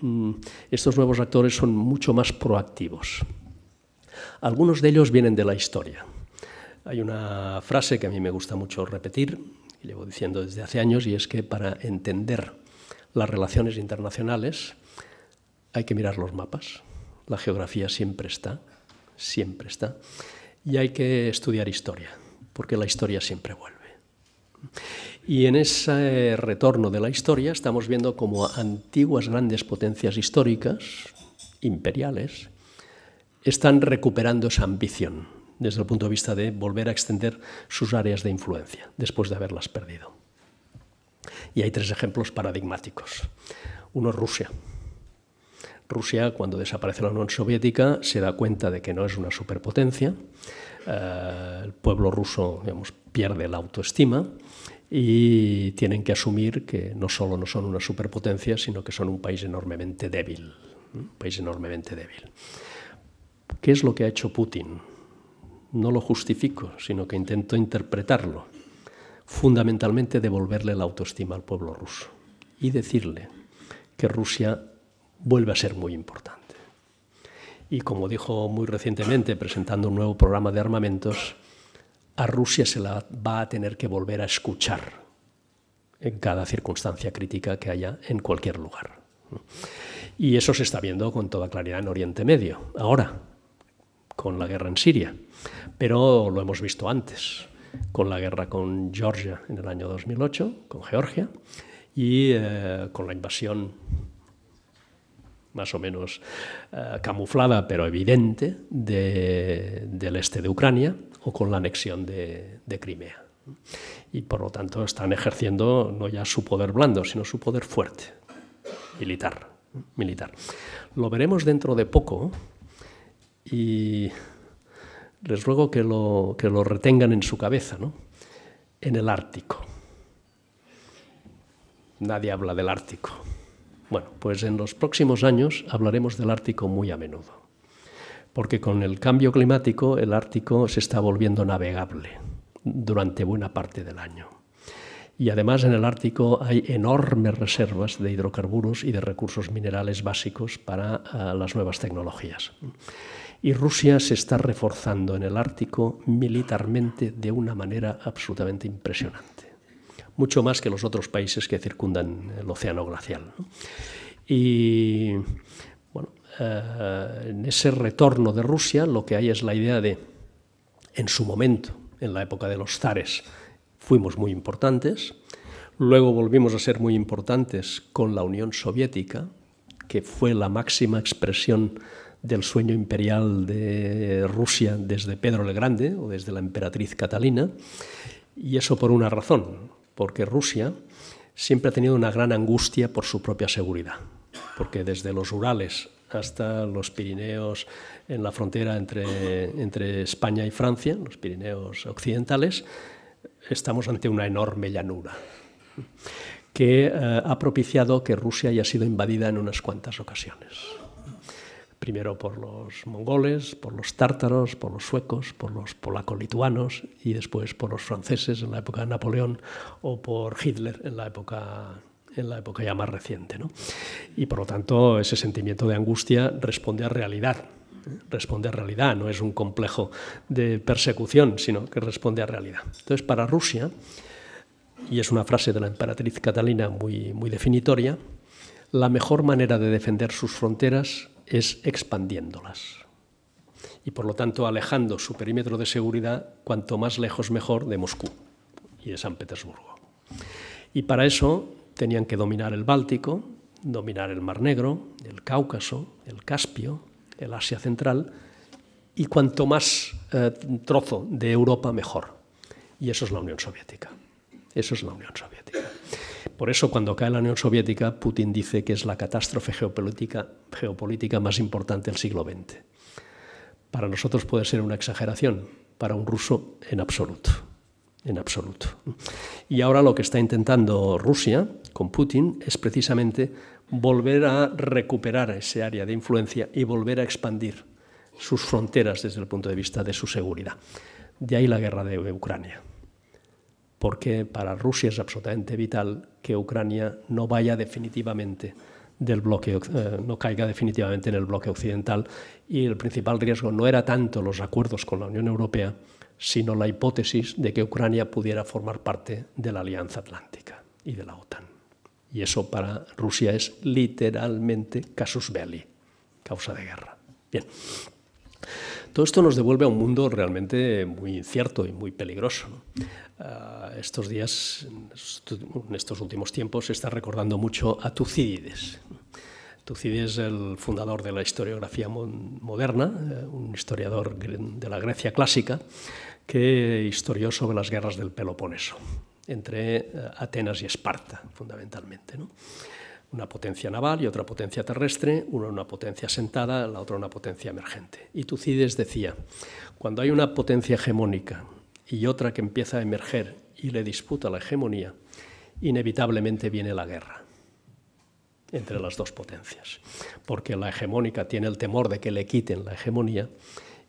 mm, estos nuevos actores son mucho más proactivos. Algunos de ellos vienen de la historia. Hay una frase que a mí me gusta mucho repetir, y llevo diciendo desde hace años, y es que para entender las relaciones internacionales, hay que mirar los mapas. La geografía siempre está, siempre está. Y hay que estudiar historia, porque la historia siempre vuelve. Y en ese retorno de la historia estamos viendo como antiguas grandes potencias históricas, imperiales, están recuperando esa ambición desde el punto de vista de volver a extender sus áreas de influencia después de haberlas perdido. Y hay tres ejemplos paradigmáticos. Uno es Rusia. Rusia, cuando desaparece la Unión Soviética, se da cuenta de que no es una superpotencia. Eh, el pueblo ruso digamos, pierde la autoestima y tienen que asumir que no solo no son una superpotencia, sino que son un país enormemente débil. Un país enormemente débil. ¿Qué es lo que ha hecho Putin? No lo justifico, sino que intento interpretarlo fundamentalmente devolverle la autoestima al pueblo ruso y decirle que Rusia vuelve a ser muy importante. Y como dijo muy recientemente, presentando un nuevo programa de armamentos, a Rusia se la va a tener que volver a escuchar en cada circunstancia crítica que haya en cualquier lugar. Y eso se está viendo con toda claridad en Oriente Medio, ahora, con la guerra en Siria, pero lo hemos visto antes con la guerra con Georgia en el año 2008, con Georgia, y eh, con la invasión más o menos eh, camuflada pero evidente del este de Ucrania o con la anexión de, de Crimea. Y por lo tanto están ejerciendo no ya su poder blando, sino su poder fuerte, militar. militar. Lo veremos dentro de poco y les ruego que lo, que lo retengan en su cabeza, ¿no? en el Ártico. Nadie habla del Ártico. Bueno, pues en los próximos años hablaremos del Ártico muy a menudo, porque con el cambio climático el Ártico se está volviendo navegable durante buena parte del año. Y además en el Ártico hay enormes reservas de hidrocarburos y de recursos minerales básicos para ah, las nuevas tecnologías. Y Rusia se está reforzando en el Ártico militarmente de una manera absolutamente impresionante, mucho más que los otros países que circundan el océano glacial. Y bueno, eh, en ese retorno de Rusia lo que hay es la idea de, en su momento, en la época de los zares, fuimos muy importantes, luego volvimos a ser muy importantes con la Unión Soviética, que fue la máxima expresión del sueño imperial de Rusia desde Pedro el Grande o desde la emperatriz Catalina. Y eso por una razón, porque Rusia siempre ha tenido una gran angustia por su propia seguridad, porque desde los Urales hasta los Pirineos en la frontera entre, España y Francia, los Pirineos occidentales, estamos ante una enorme llanura que eh, ha propiciado que Rusia haya sido invadida en unas cuantas ocasiones primero por los mongoles, por los tártaros, por los suecos, por los polaco-lituanos y después por los franceses en la época de Napoleón o por Hitler en la época en la época ya más reciente. Y por lo tanto, ese sentimiento de angustia responde a realidad, responde a realidad, no es un complejo de persecución, sino que responde a realidad. Entonces, para Rusia, y es una frase de la emperatriz Catalina muy, muy definitoria, la mejor manera de defender sus fronteras es expandiéndolas. Y por lo tanto alejando su perímetro de seguridad cuanto más lejos mejor de Moscú y de San Petersburgo. Y para eso tenían que dominar el Báltico, dominar el Mar Negro, el Cáucaso, el Caspio, el Asia Central y cuanto más eh, trozo de Europa mejor. Y eso es la Unión Soviética. Eso es la Unión Soviética. Por eso cuando cae la Unión Soviética, Putin dice que es la catástrofe geopolítica, más importante del siglo XX. Para nosotros puede ser una exageración, para un ruso en absoluto. En absoluto. Y ahora lo que está intentando Rusia con Putin es precisamente volver a recuperar ese área de influencia y volver a expandir sus fronteras desde el punto de vista de su seguridad. De ahí la guerra de Ucrania. Porque para Rusia es absolutamente vital que Ucrania no vaya definitivamente del bloque, eh, no caiga definitivamente en el bloque occidental. Y el principal riesgo no era tanto los acuerdos con la Unión Europea, sino la hipótesis de que Ucrania pudiera formar parte de la Alianza Atlántica y de la OTAN. Y eso para Rusia es literalmente casus belli, causa de guerra. Bien. Todo esto nos devuelve a un mundo realmente muy incierto y muy peligroso. Ah, estos días, en estos últimos tiempos, se está recordando mucho a Tucídides. Tucídides es el fundador de la historiografía moderna, eh, un historiador de la Grecia clásica, que historió sobre las guerras del Peloponeso, entre eh, Atenas y Esparta, fundamentalmente. ¿no? una potencia naval y otra potencia terrestre, una una potencia sentada, la otra una potencia emergente. Y Tucídides decía, cuando hay una potencia hegemónica y otra que empieza a emerger y le disputa la hegemonía, inevitablemente viene la guerra entre las dos potencias, porque la hegemónica tiene el temor de que le quiten la hegemonía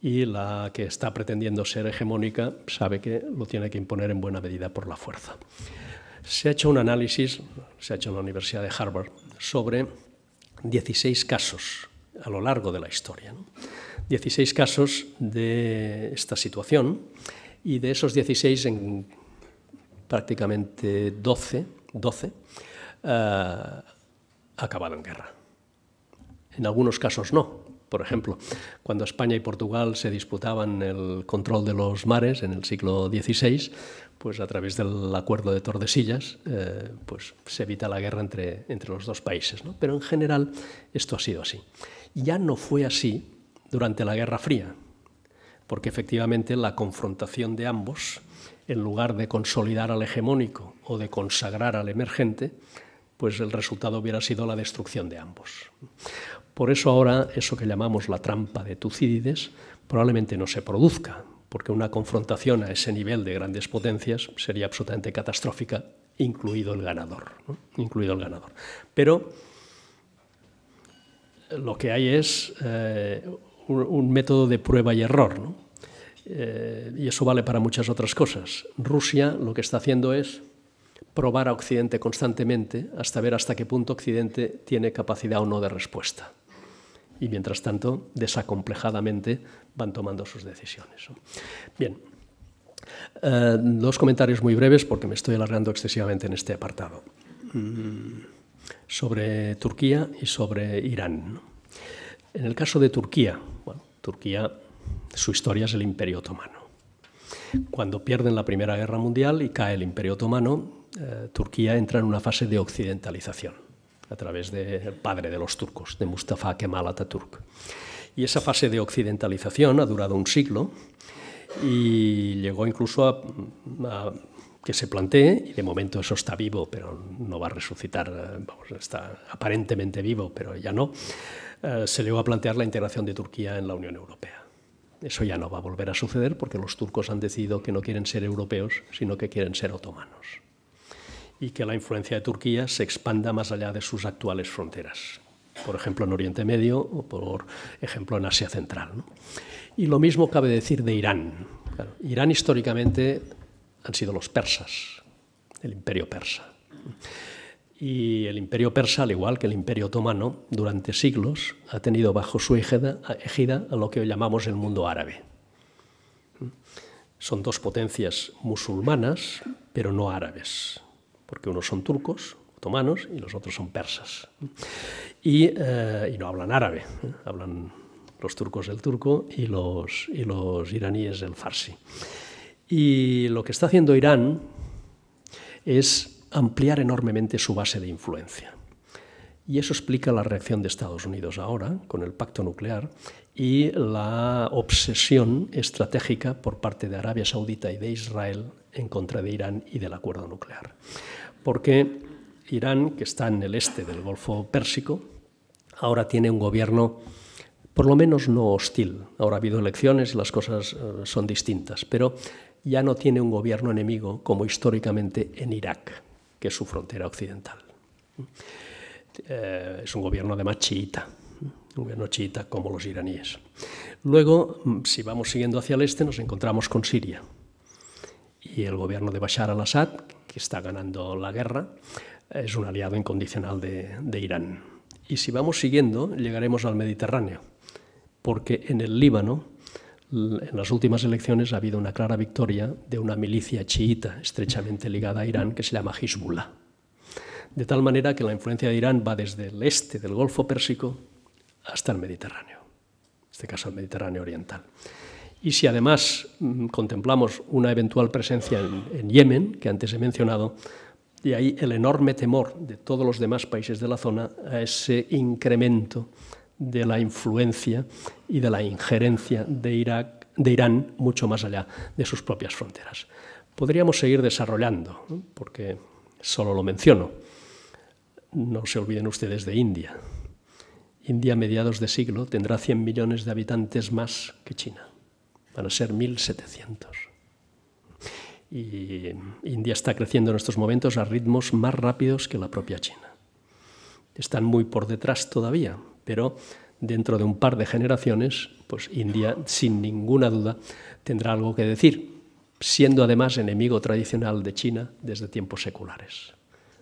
y la que está pretendiendo ser hegemónica sabe que lo tiene que imponer en buena medida por la fuerza se ha hecho un análisis, se ha hecho en la Universidad de Harvard, sobre 16 casos a lo largo de la historia. 16 casos de esta situación y de esos 16, en prácticamente 12, 12 eh, en guerra. En algunos casos no. Por ejemplo, cuando España y Portugal se disputaban el control de los mares en el siglo XVI, pues a través del acuerdo de Tordesillas eh, pues se evita la guerra entre, entre los dos países. ¿no? Pero en general esto ha sido así. Ya no fue así durante la Guerra Fría, porque efectivamente la confrontación de ambos, en lugar de consolidar al hegemónico o de consagrar al emergente, pues el resultado hubiera sido la destrucción de ambos. Por eso ahora eso que llamamos la trampa de Tucídides probablemente no se produzca, porque una confrontación a ese nivel de grandes potencias sería absolutamente catastrófica, incluido el ganador. Incluido el ganador. Pero eh, lo que hay es eh, un, método de prueba y error, eh, y eso vale para muchas otras cosas. Rusia lo que está haciendo es probar a Occidente constantemente hasta ver hasta qué punto Occidente tiene capacidad o no de respuesta y mientras tanto desacomplejadamente van tomando sus decisiones. Bien, eh, dos comentarios muy breves porque me estoy alargando excesivamente en este apartado mm, sobre Turquía y sobre Irán. En el caso de Turquía, Turquía, su historia es el Imperio Otomano. Cuando pierden la Primera Guerra Mundial y cae el Imperio Otomano, eh, Turquía entra en una fase de occidentalización a través del padre de los turcos, de Mustafa Kemal Atatürk. Y esa fase de occidentalización ha durado un siglo y llegó incluso a, que se plantee, y de momento eso está vivo, pero no va a resucitar, eh, vamos, está aparentemente vivo, pero ya no, eh, se llegó a plantear la integración de Turquía en la Unión Europea. Eso ya no va a volver a suceder porque los turcos han decidido que no quieren ser europeos, sino que quieren ser otomanos y que la influencia de Turquía se expanda más allá de sus actuales fronteras, por ejemplo en Oriente Medio o por ejemplo en Asia Central. Y lo mismo cabe decir de Irán. Irán históricamente han sido los persas, el imperio persa. Y el imperio persa, al igual que el imperio otomano, durante siglos ha tenido bajo su ejida a lo que hoy llamamos el mundo árabe. Son dos potencias musulmanas, pero no árabes porque unos son turcos, otomanos, y los otros son persas. Y, eh, no hablan árabe, ¿eh? hablan los turcos el turco y los, los iraníes el farsi. Y lo que está haciendo Irán es ampliar enormemente su base de influencia. Y eso explica la reacción de Estados Unidos ahora con el pacto nuclear y la obsesión estratégica por parte de Arabia Saudita y de Israel en contra de Irán y del acuerdo nuclear porque Irán, que está en el este del Golfo Pérsico, ahora tiene un gobierno por lo menos no hostil. Ahora ha habido elecciones y las cosas eh, son distintas, pero ya no tiene un gobierno enemigo como históricamente en Irak, que es su frontera occidental. Eh, es un gobierno además chiita, un gobierno chiita como los iraníes. Luego, si vamos siguiendo hacia el este, nos encontramos con Siria y el gobierno de Bashar al-Assad, que está ganando la guerra, es un aliado incondicional de, Irán. Y si vamos siguiendo, llegaremos al Mediterráneo, porque en el Líbano, en las últimas elecciones, ha habido una clara victoria de una milicia chiita estrechamente ligada a Irán que se llama Hezbollah. De tal manera que la influencia de Irán va desde el este del Golfo Pérsico hasta el Mediterráneo, en este caso el Mediterráneo Oriental. Y si además mm, contemplamos una eventual presencia en, Yemen, que antes he mencionado, y ahí el enorme temor de todos los demás países de la zona a ese incremento de la influencia y de la injerencia de, Irán mucho más allá de sus propias fronteras. Podríamos seguir desarrollando, porque solo lo menciono. No se olviden ustedes de India. India a mediados de siglo tendrá 100 millones de habitantes más que China van a ser 1700. Y India está creciendo en estos momentos a ritmos más rápidos que la propia China. Están muy por detrás todavía, pero dentro de un par de generaciones, pues India, sin ninguna duda, tendrá algo que decir, siendo además enemigo tradicional de China desde tiempos seculares.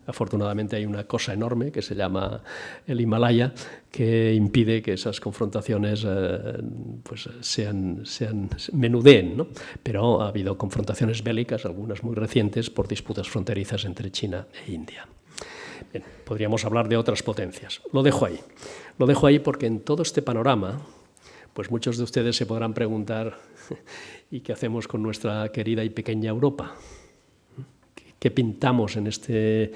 Afortunadamente hay una cosa enorme que se llama el Himalaya que impide que esas confrontaciones eh, pues, sean, sean menudeen, ¿no? pero ha habido confrontaciones bélicas, algunas muy recientes, por disputas fronterizas entre China e India. podríamos hablar de otras potencias. Lo dejo ahí. Lo dejo ahí porque en todo este panorama, pues muchos de ustedes se podrán preguntar, ¿y qué hacemos con nuestra querida y pequeña Europa? que pintamos en, este,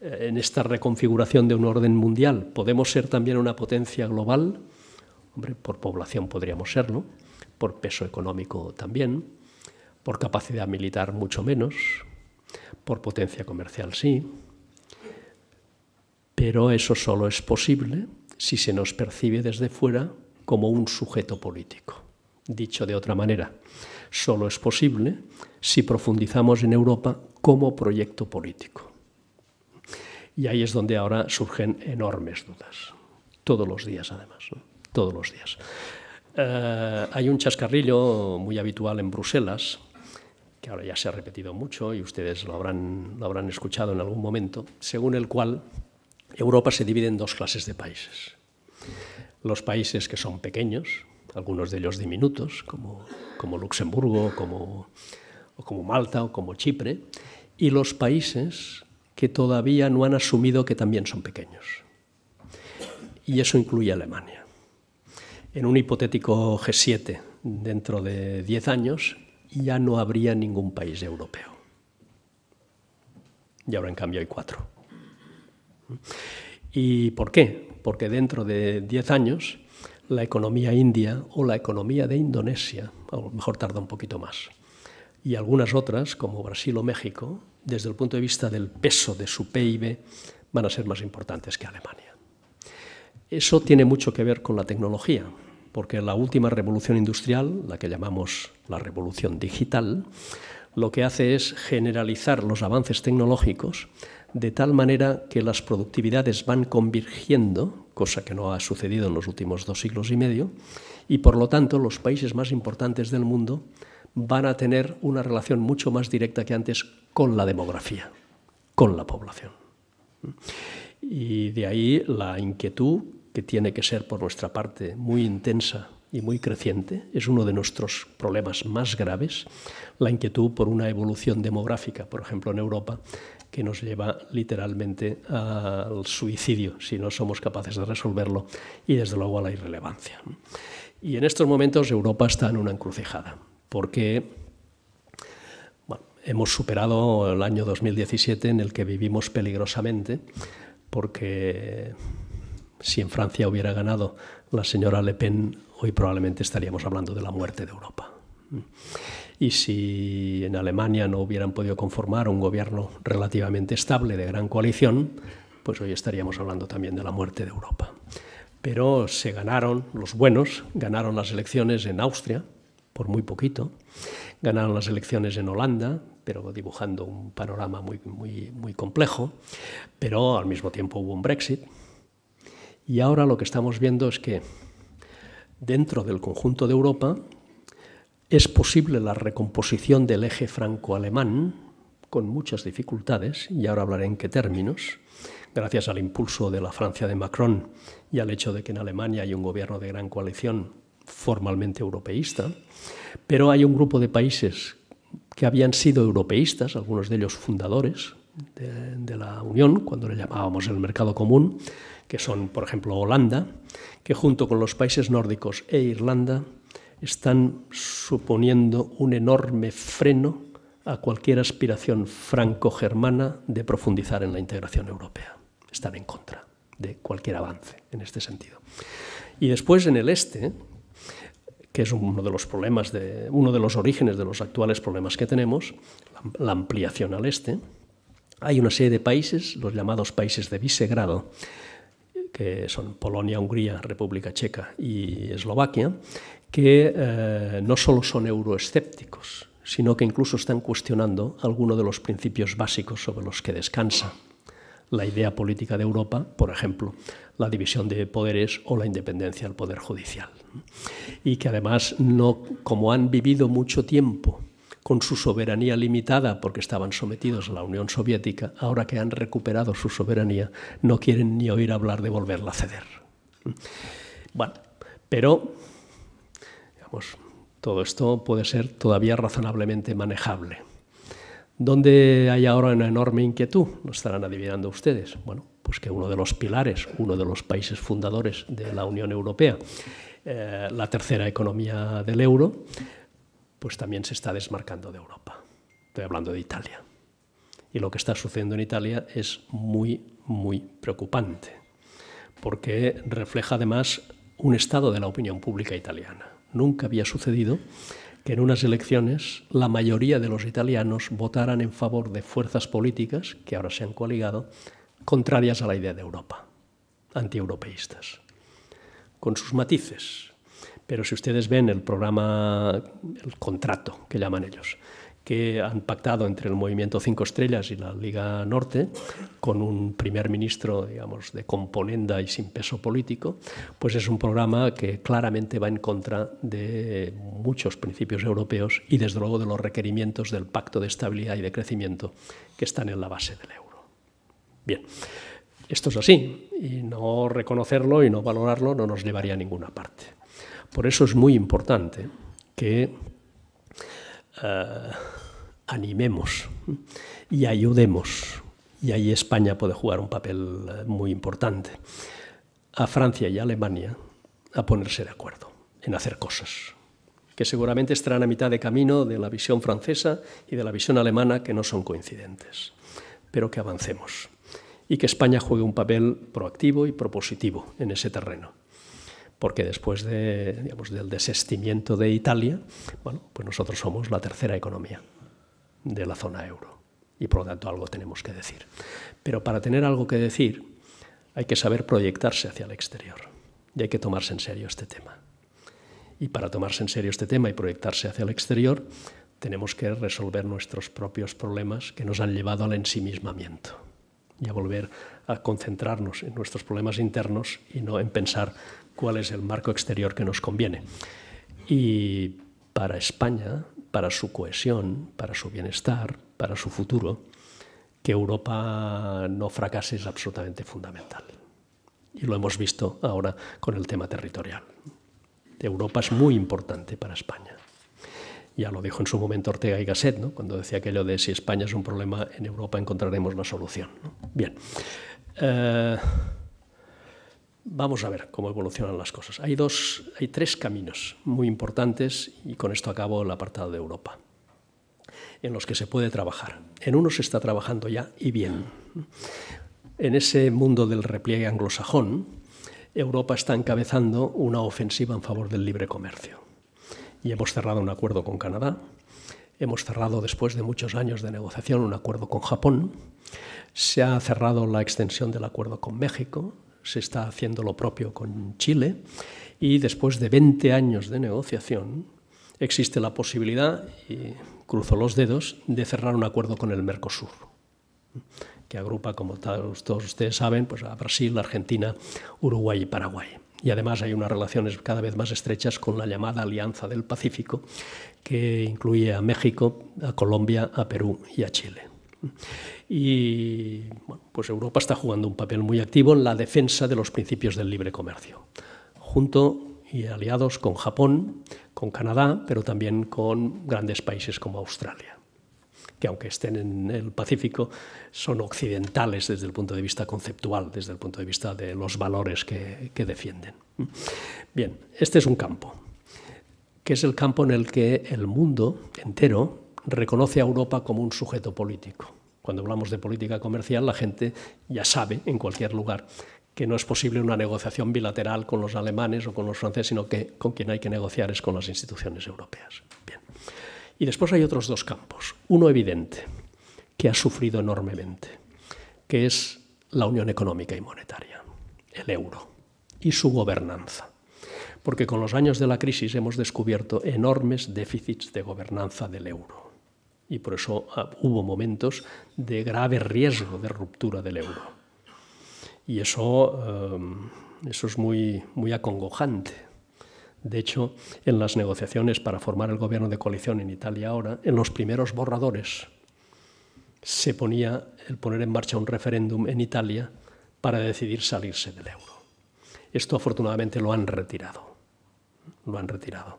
en esta reconfiguración de un orden mundial. ¿Podemos ser también una potencia global? Hombre, por población podríamos serlo, por peso económico también, por capacidad militar mucho menos, por potencia comercial sí, pero eso solo es posible si se nos percibe desde fuera como un sujeto político. Dicho de otra manera, solo es posible si profundizamos en Europa como proyecto político. Y ahí es donde ahora surgen enormes dudas, todos los días además, todos los días. Eh, hay un chascarrillo muy habitual en Bruselas, que ahora ya se ha repetido mucho y ustedes lo habrán, escuchado en algún momento, según el cual Europa se divide en dos clases de países. Los países que son pequeños, algunos de ellos diminutos, como, Luxemburgo, como, o como Malta o como Chipre, y los países que todavía no han asumido que también son pequeños. Y eso incluye Alemania. En un hipotético G7 dentro de 10 años ya no habría ningún país europeo. Y ahora en cambio hay cuatro. ¿Y por qué? Porque dentro de 10 años la economía india o la economía de Indonesia, a lo mejor tarda un poquito más, y algunas otras, como Brasil o México, desde el punto de vista del peso de su PIB, van a ser más importantes que Alemania. Eso tiene mucho que ver con la tecnología, porque la última revolución industrial, la que llamamos la revolución digital, lo que hace es generalizar los avances tecnológicos de tal manera que las productividades van convergiendo, cosa que no ha sucedido en los últimos dos siglos y medio, y por lo tanto los países más importantes del mundo van a tener una relación mucho más directa que antes con la demografía, con la población. Y de ahí la inquietud que tiene que ser por nuestra parte muy intensa y muy creciente, es uno de nuestros problemas más graves, la inquietud por una evolución demográfica, por ejemplo en Europa, que nos lleva literalmente al suicidio si no somos capaces de resolverlo y desde luego a la irrelevancia. Y en estos momentos Europa está en una encrucijada porque hemos superado el año 2017 en el que vivimos peligrosamente, porque si en Francia hubiera ganado la señora Le Pen, hoy probablemente estaríamos hablando de la muerte de Europa. Y si en Alemania no hubieran podido conformar un gobierno relativamente estable de gran coalición, pues hoy estaríamos hablando también de la muerte de Europa. Pero se ganaron, los buenos, ganaron las elecciones en Austria, por muy poquito. Ganaron las elecciones en Holanda, pero dibujando un panorama muy, muy, muy complejo, pero al mismo tiempo hubo un Brexit. Y ahora lo que estamos viendo es que dentro del conjunto de Europa es posible la recomposición del eje franco-alemán con muchas dificultades, y ahora hablaré en qué términos, gracias al impulso de la Francia de Macron y al hecho de que en Alemania hay un gobierno de gran coalición formalmente europeísta, pero hay un grupo de países que habían sido europeístas, algunos de ellos fundadores de, la Unión, cuando le llamábamos el mercado común, que son, por ejemplo, Holanda, que junto con los países nórdicos e Irlanda están suponiendo un enorme freno a cualquier aspiración franco-germana de profundizar en la integración europea. Están en contra de cualquier avance en este sentido. Y después en el este, que es uno de los problemas, de, uno de los orígenes de los actuales problemas que tenemos, la ampliación al este. Hay una serie de países, los llamados países de Visegrado, que son Polonia, Hungría, República Checa y Eslovaquia, que eh, no solo son euroescépticos, sino que incluso están cuestionando algunos de los principios básicos sobre los que descansa la idea política de Europa, por ejemplo, la división de poderes o la independencia del poder judicial y que además no, como han vivido mucho tiempo con su soberanía limitada porque estaban sometidos a la Unión Soviética, ahora que han recuperado su soberanía, no quieren ni oír hablar de volverla a ceder. Bueno, pero, todo esto puede ser todavía razonablemente manejable. ¿Dónde hay ahora una enorme inquietud? Lo estarán adivinando ustedes. Bueno, pues que uno de los pilares, uno de los países fundadores de la Unión Europea, eh, la tercera economía del euro, pues también se está desmarcando de Europa. Estoy hablando de Italia. Y lo que está sucediendo en Italia es muy, muy preocupante, porque refleja además un estado de la opinión pública italiana. Nunca había sucedido que en unas elecciones la mayoría de los italianos votaran en favor de fuerzas políticas que ahora se han coaligado contrarias a la idea de Europa, antieuropeístas con sus matices. Pero si ustedes ven el programa, el contrato que llaman ellos, que han pactado entre el movimiento Cinco Estrellas y la Liga Norte, con un primer ministro, digamos, de componenda y sin peso político, pues es un programa que claramente va en contra de muchos principios europeos y, desde luego, de los requerimientos del Pacto de Estabilidad y de Crecimiento que están en la base del euro. Bien. Esto es así, y no reconocerlo y no valorarlo no nos llevaría a ninguna parte. Por eso es muy importante que eh, animemos y ayudemos, y ahí España puede jugar un papel eh, muy importante, a Francia y Alemania a ponerse de acuerdo en hacer cosas, que seguramente estarán a mitad de camino de la visión francesa y de la visión alemana que no son coincidentes, pero que avancemos y que España juegue un papel proactivo y propositivo en ese terreno. Porque después de, del desestimiento de Italia, bueno, pues nosotros somos la tercera economía de la zona euro y por lo tanto algo tenemos que decir. Pero para tener algo que decir hay que saber proyectarse hacia el exterior y hay que tomarse en serio este tema. Y para tomarse en serio este tema y proyectarse hacia el exterior tenemos que resolver nuestros propios problemas que nos han llevado al ensimismamiento y a volver a concentrarnos en nuestros problemas internos y no en pensar cuál es el marco exterior que nos conviene. Y para España, para su cohesión, para su bienestar, para su futuro, que Europa no fracase es absolutamente fundamental. Y lo hemos visto ahora con el tema territorial. Europa es muy importante para España. Ya lo dijo en su momento Ortega y Gasset, ¿no? cuando decía aquello e de si España es un problema, en Europa encontraremos la solución. Bien. Eh, vamos a ver cómo evolucionan las cosas. Hay, dos, hay tres caminos muy importantes y con esto acabo el apartado de Europa en los que se puede trabajar. En uno se está trabajando ya y bien. En ese mundo del repliegue anglosajón, Europa está encabezando una ofensiva en favor del libre comercio y hemos cerrado un acuerdo con Canadá. Hemos cerrado, después de muchos años de negociación, un acuerdo con Japón. Se ha cerrado la extensión del acuerdo con México. Se está haciendo lo propio con Chile. Y después de 20 años de negociación, existe la posibilidad, y cruzo los dedos, de cerrar un acuerdo con el Mercosur, que agrupa, como todos ustedes saben, pues a Brasil, Argentina, Uruguay y Paraguay y además hay unas relaciones cada vez más estrechas con la llamada Alianza del Pacífico, que incluye a México, a Colombia, a Perú y a Chile. Y pues Europa está jugando un papel muy activo en la defensa de los principios del libre comercio, junto y aliados con Japón, con Canadá, pero también con grandes países como Australia que aunque estén en el Pacífico, son occidentales desde el punto de vista conceptual, desde el punto de vista de los valores que, defienden. Bien, este es un campo, que es el campo en el que el mundo entero reconoce a Europa como un sujeto político. Cuando hablamos de política comercial, la gente ya sabe en cualquier lugar que no es posible una negociación bilateral con los alemanes o con los franceses, sino que con quien hay que negociar es con las instituciones europeas. Y después hay otros dos campos. Uno evidente, que ha sufrido enormemente, que es la Unión Económica y Monetaria, el euro y su gobernanza. Porque con los años de la crisis hemos descubierto enormes déficits de gobernanza del euro. Y por eso ah, hubo momentos de grave riesgo de ruptura del euro. Y eso, eh, eso es muy acongojante de hecho, en las negociaciones para formar el gobierno de coalición en Italia ahora, en los primeros borradores se ponía el poner en marcha un referéndum en Italia para decidir salirse del euro. Esto afortunadamente lo han retirado. Lo han retirado.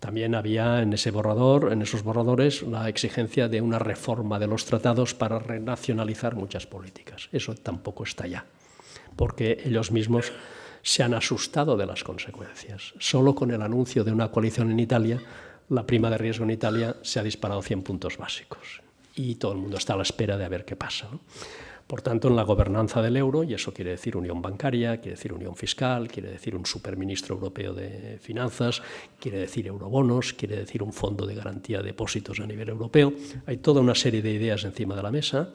También había en ese borrador, en esos borradores, la exigencia de una reforma de los tratados para renacionalizar muchas políticas. Eso tampoco está ya, porque ellos mismos se han asustado de las consecuencias. Solo con el anuncio de una coalición en Italia, la prima de riesgo en Italia se ha disparado 100 puntos básicos y todo el mundo está a la espera de ver qué pasa. Por tanto, en la gobernanza del euro, y eso quiere decir unión bancaria, quiere decir unión fiscal, quiere decir un superministro europeo de finanzas, quiere decir eurobonos, quiere decir un fondo de garantía de depósitos a nivel europeo, hay toda una serie de ideas encima de la mesa,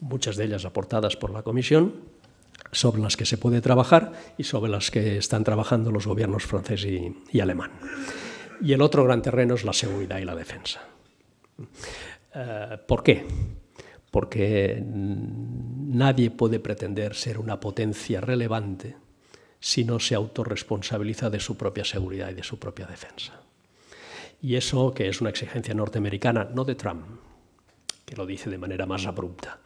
muchas de ellas aportadas por la Comisión sobre las que se puede trabajar y sobre las que están trabajando los gobiernos francés y, alemán. Y el otro gran terreno es la seguridad y la defensa. Eh, ¿Por qué? Porque nadie puede pretender ser una potencia relevante si no se autorresponsabiliza de su propia seguridad y de su propia defensa. Y eso que es una exigencia norteamericana, no de Trump, que lo dice de manera más abrupta,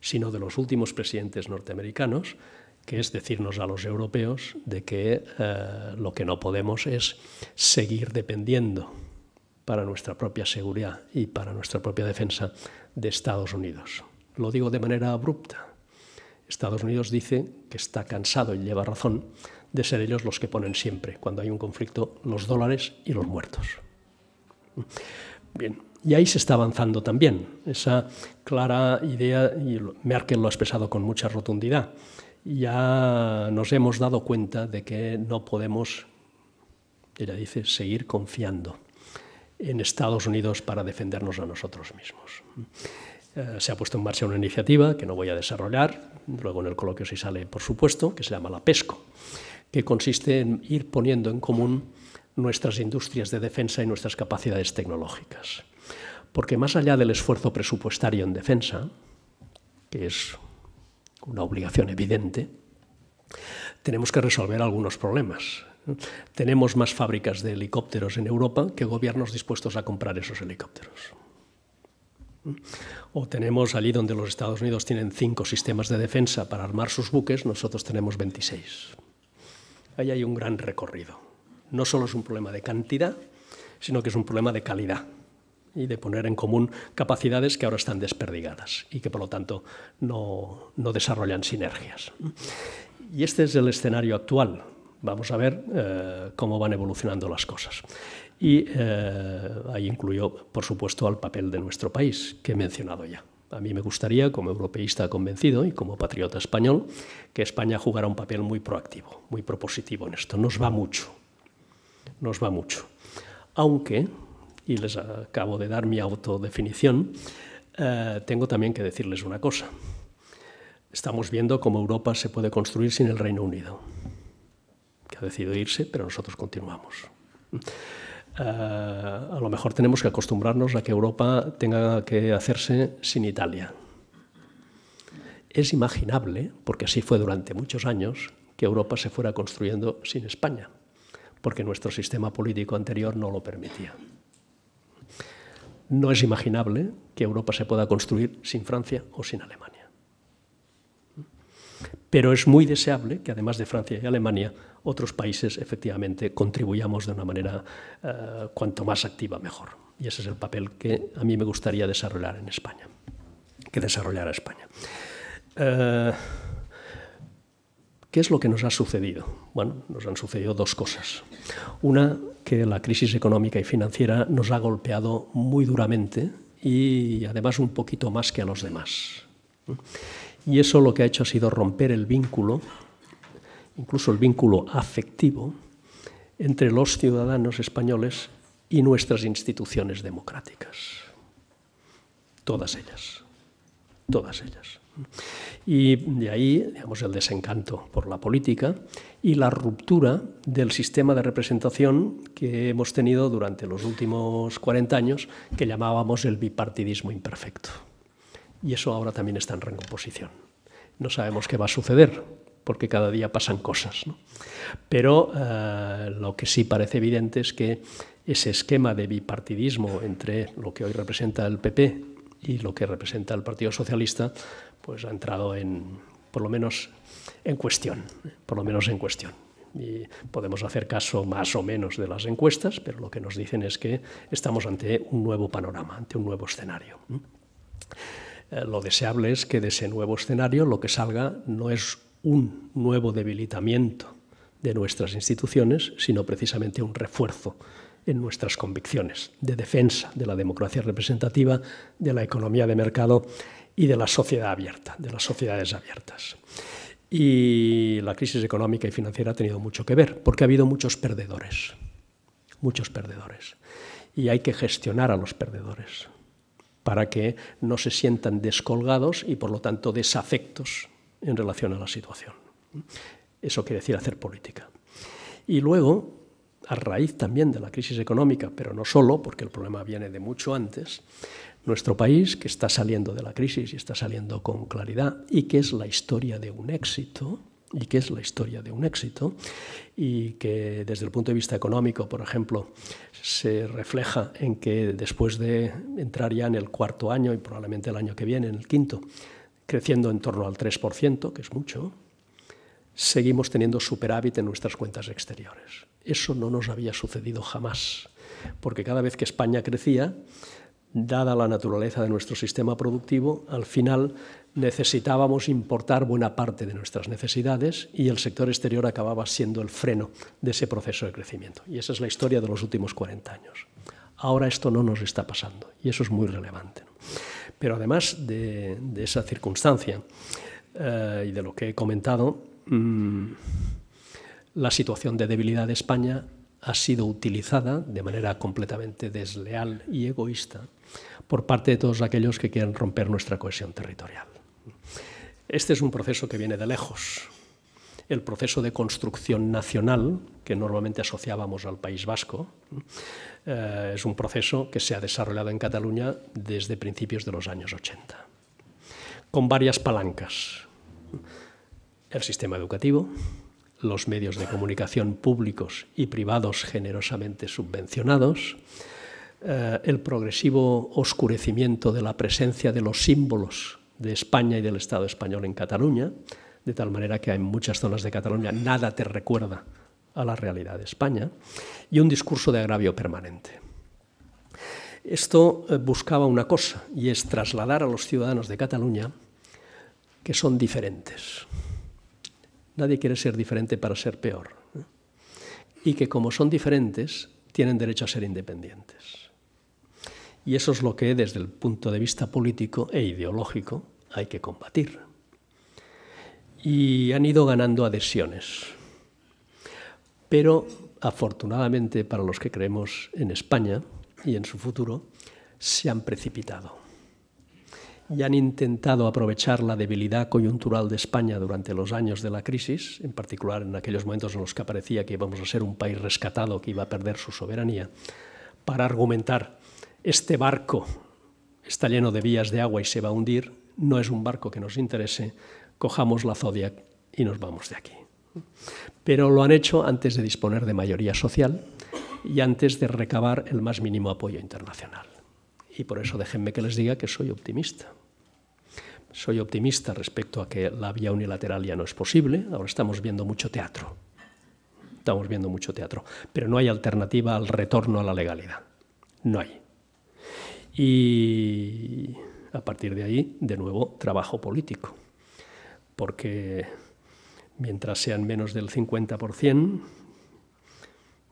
sino de los últimos presidentes norteamericanos, que es decirnos a los europeos de que eh, lo que no podemos es seguir dependiendo para nuestra propia seguridad y para nuestra propia defensa de Estados Unidos. Lo digo de manera abrupta. Estados Unidos dice que está cansado y lleva razón de ser ellos los que ponen siempre, cuando hay un conflicto, los dólares y los muertos. Bien, y ahí se está avanzando también. Esa clara idea, y Merkel lo ha expresado con mucha rotundidad, ya nos hemos dado cuenta de que no podemos, ella dice, seguir confiando en Estados Unidos para defendernos a nosotros mismos. Eh, se ha puesto en marcha una iniciativa que no voy a desarrollar, luego en el coloquio sí sale, por supuesto, que se llama la PESCO, que consiste en ir poniendo en común nuestras industrias de defensa y nuestras capacidades tecnológicas. Porque más allá del esfuerzo presupuestario en defensa, que es una obligación evidente, tenemos que resolver algunos problemas. Tenemos más fábricas de helicópteros en Europa que gobiernos dispuestos a comprar esos helicópteros. O tenemos allí donde los Estados Unidos tienen cinco sistemas de defensa para armar sus buques, nosotros tenemos 26. Ahí hay un gran recorrido. No solo es un problema de cantidad, sino que es un problema de calidad y de poner en común capacidades que ahora están desperdigadas y que por lo tanto no, desarrollan sinergias. Y este es el escenario actual. Vamos a ver eh, cómo van evolucionando las cosas. Y eh, ahí incluyo, por supuesto, al papel de nuestro país, que he mencionado ya. A mí me gustaría, como europeísta convencido y como patriota español, que España jugara un papel muy proactivo, muy propositivo en esto. Nos va mucho, nos va mucho. Aunque y les acabo de dar mi autodefinición, eh, tengo también que decirles una cosa. Estamos viendo cómo Europa se puede construir sin el Reino Unido, que ha decidido irse, pero nosotros continuamos. Eh, a lo mejor tenemos que acostumbrarnos a que Europa tenga que hacerse sin Italia. Es imaginable, porque así fue durante muchos años, que Europa se fuera construyendo sin España, porque nuestro sistema político anterior no lo permitía. No es imaginable que Europa se pueda construir sin Francia o sin Alemania. Pero es muy deseable que además de Francia y Alemania, otros países efectivamente contribuyamos de una manera eh, cuanto más activa mejor. Y ese es el papel que a mí me gustaría desarrollar en España, que desarrollara España. Eh, ¿Qué es lo que nos ha sucedido? Bueno, nos han sucedido dos cosas. Una, que la crisis económica y financiera nos ha golpeado muy duramente y además un poquito más que a los demás. Y eso lo que ha hecho ha sido romper el vínculo, incluso el vínculo afectivo, entre los ciudadanos españoles y nuestras instituciones democráticas. Todas ellas. Todas ellas. Y de ahí, digamos, el desencanto por la política y la ruptura del sistema de representación que hemos tenido durante los últimos 40 años, que llamábamos el bipartidismo imperfecto. Y eso ahora también está en recomposición. No sabemos qué va a suceder, porque cada día pasan cosas. ¿no? Pero eh, lo que sí parece evidente es que ese esquema de bipartidismo entre lo que hoy representa el PP y lo que representa el Partido Socialista pues ha entrado en, por lo menos en cuestión, por lo menos en cuestión. Y podemos hacer caso más o menos de las encuestas, pero lo que nos dicen es que estamos ante un nuevo panorama, ante un nuevo escenario. Eh, lo deseable es que de ese nuevo escenario lo que salga no es un nuevo debilitamiento de nuestras instituciones, sino precisamente un refuerzo en nuestras convicciones de defensa de la democracia representativa, de la economía de mercado y de la sociedad abierta, de las sociedades abiertas. Y la crisis económica y financiera ha tenido mucho que ver, porque ha habido muchos perdedores, muchos perdedores. Y hay que gestionar a los perdedores para que no se sientan descolgados y, por lo tanto, desafectos en relación a la situación. Eso quiere decir hacer política. Y luego, a raíz también de la crisis económica, pero no solo, porque el problema viene de mucho antes, nuestro país, que está saliendo de la crisis y está saliendo con claridad, y que es la historia de un éxito, y que es la historia de un éxito, y que desde el punto de vista económico, por ejemplo, se refleja en que después de entrar ya en el cuarto año y probablemente el año que viene, en el quinto, creciendo en torno al 3%, que es mucho, seguimos teniendo superávit en nuestras cuentas exteriores. Eso no nos había sucedido jamás, porque cada vez que España crecía, dada la naturaleza de nuestro sistema productivo, al final necesitábamos importar buena parte de nuestras necesidades y el sector exterior acababa siendo el freno de ese proceso de crecimiento. Y esa es la historia de los últimos 40 años. Ahora esto no nos está pasando y eso es muy relevante. Pero además de, esa circunstancia eh, y de lo que he comentado, mm, la situación de debilidad de España ha sido utilizada de manera completamente desleal y egoísta por parte de todos aquellos que quieren romper nuestra cohesión territorial. Este es un proceso que viene de lejos. El proceso de construcción nacional, que normalmente asociábamos al País Vasco, eh, es un proceso que se ha desarrollado en Cataluña desde principios de los años 80, con varias palancas. El sistema educativo, los medios de comunicación públicos y privados generosamente subvencionados, eh, el progresivo oscurecimiento de la presencia de los símbolos de España y del Estado español en Cataluña, de tal manera que en muchas zonas de Cataluña nada te recuerda a la realidad de España, y un discurso de agravio permanente. Esto eh, buscaba una cosa, y es trasladar a los ciudadanos de Cataluña que son diferentes. Nadie quiere ser diferente para ser peor. ¿eh? Y que como son diferentes, tienen derecho a ser independientes. Y eso es lo que desde el punto de vista político e ideológico hay que combatir. Y han ido ganando adhesiones. Pero afortunadamente para los que creemos en España y en su futuro, se han precipitado y han intentado aprovechar la debilidad coyuntural de España durante los años de la crisis, en particular en aquellos momentos en los que parecía que íbamos a ser un país rescatado que iba a perder su soberanía, para argumentar este barco está lleno de vías de agua y se va a hundir, no es un barco que nos interese, cojamos la Zodiac y nos vamos de aquí. Pero lo han hecho antes de disponer de mayoría social y antes de recabar el más mínimo apoyo internacional. Y por eso déjenme que les diga que soy optimista. Soy optimista respecto a que la vía unilateral ya no es posible, ahora estamos viendo mucho teatro. Estamos viendo mucho teatro, pero no hay alternativa al retorno a la legalidad. No hay. Y a partir de ahí, de nuevo, trabajo político. Porque mientras sean menos del 50%,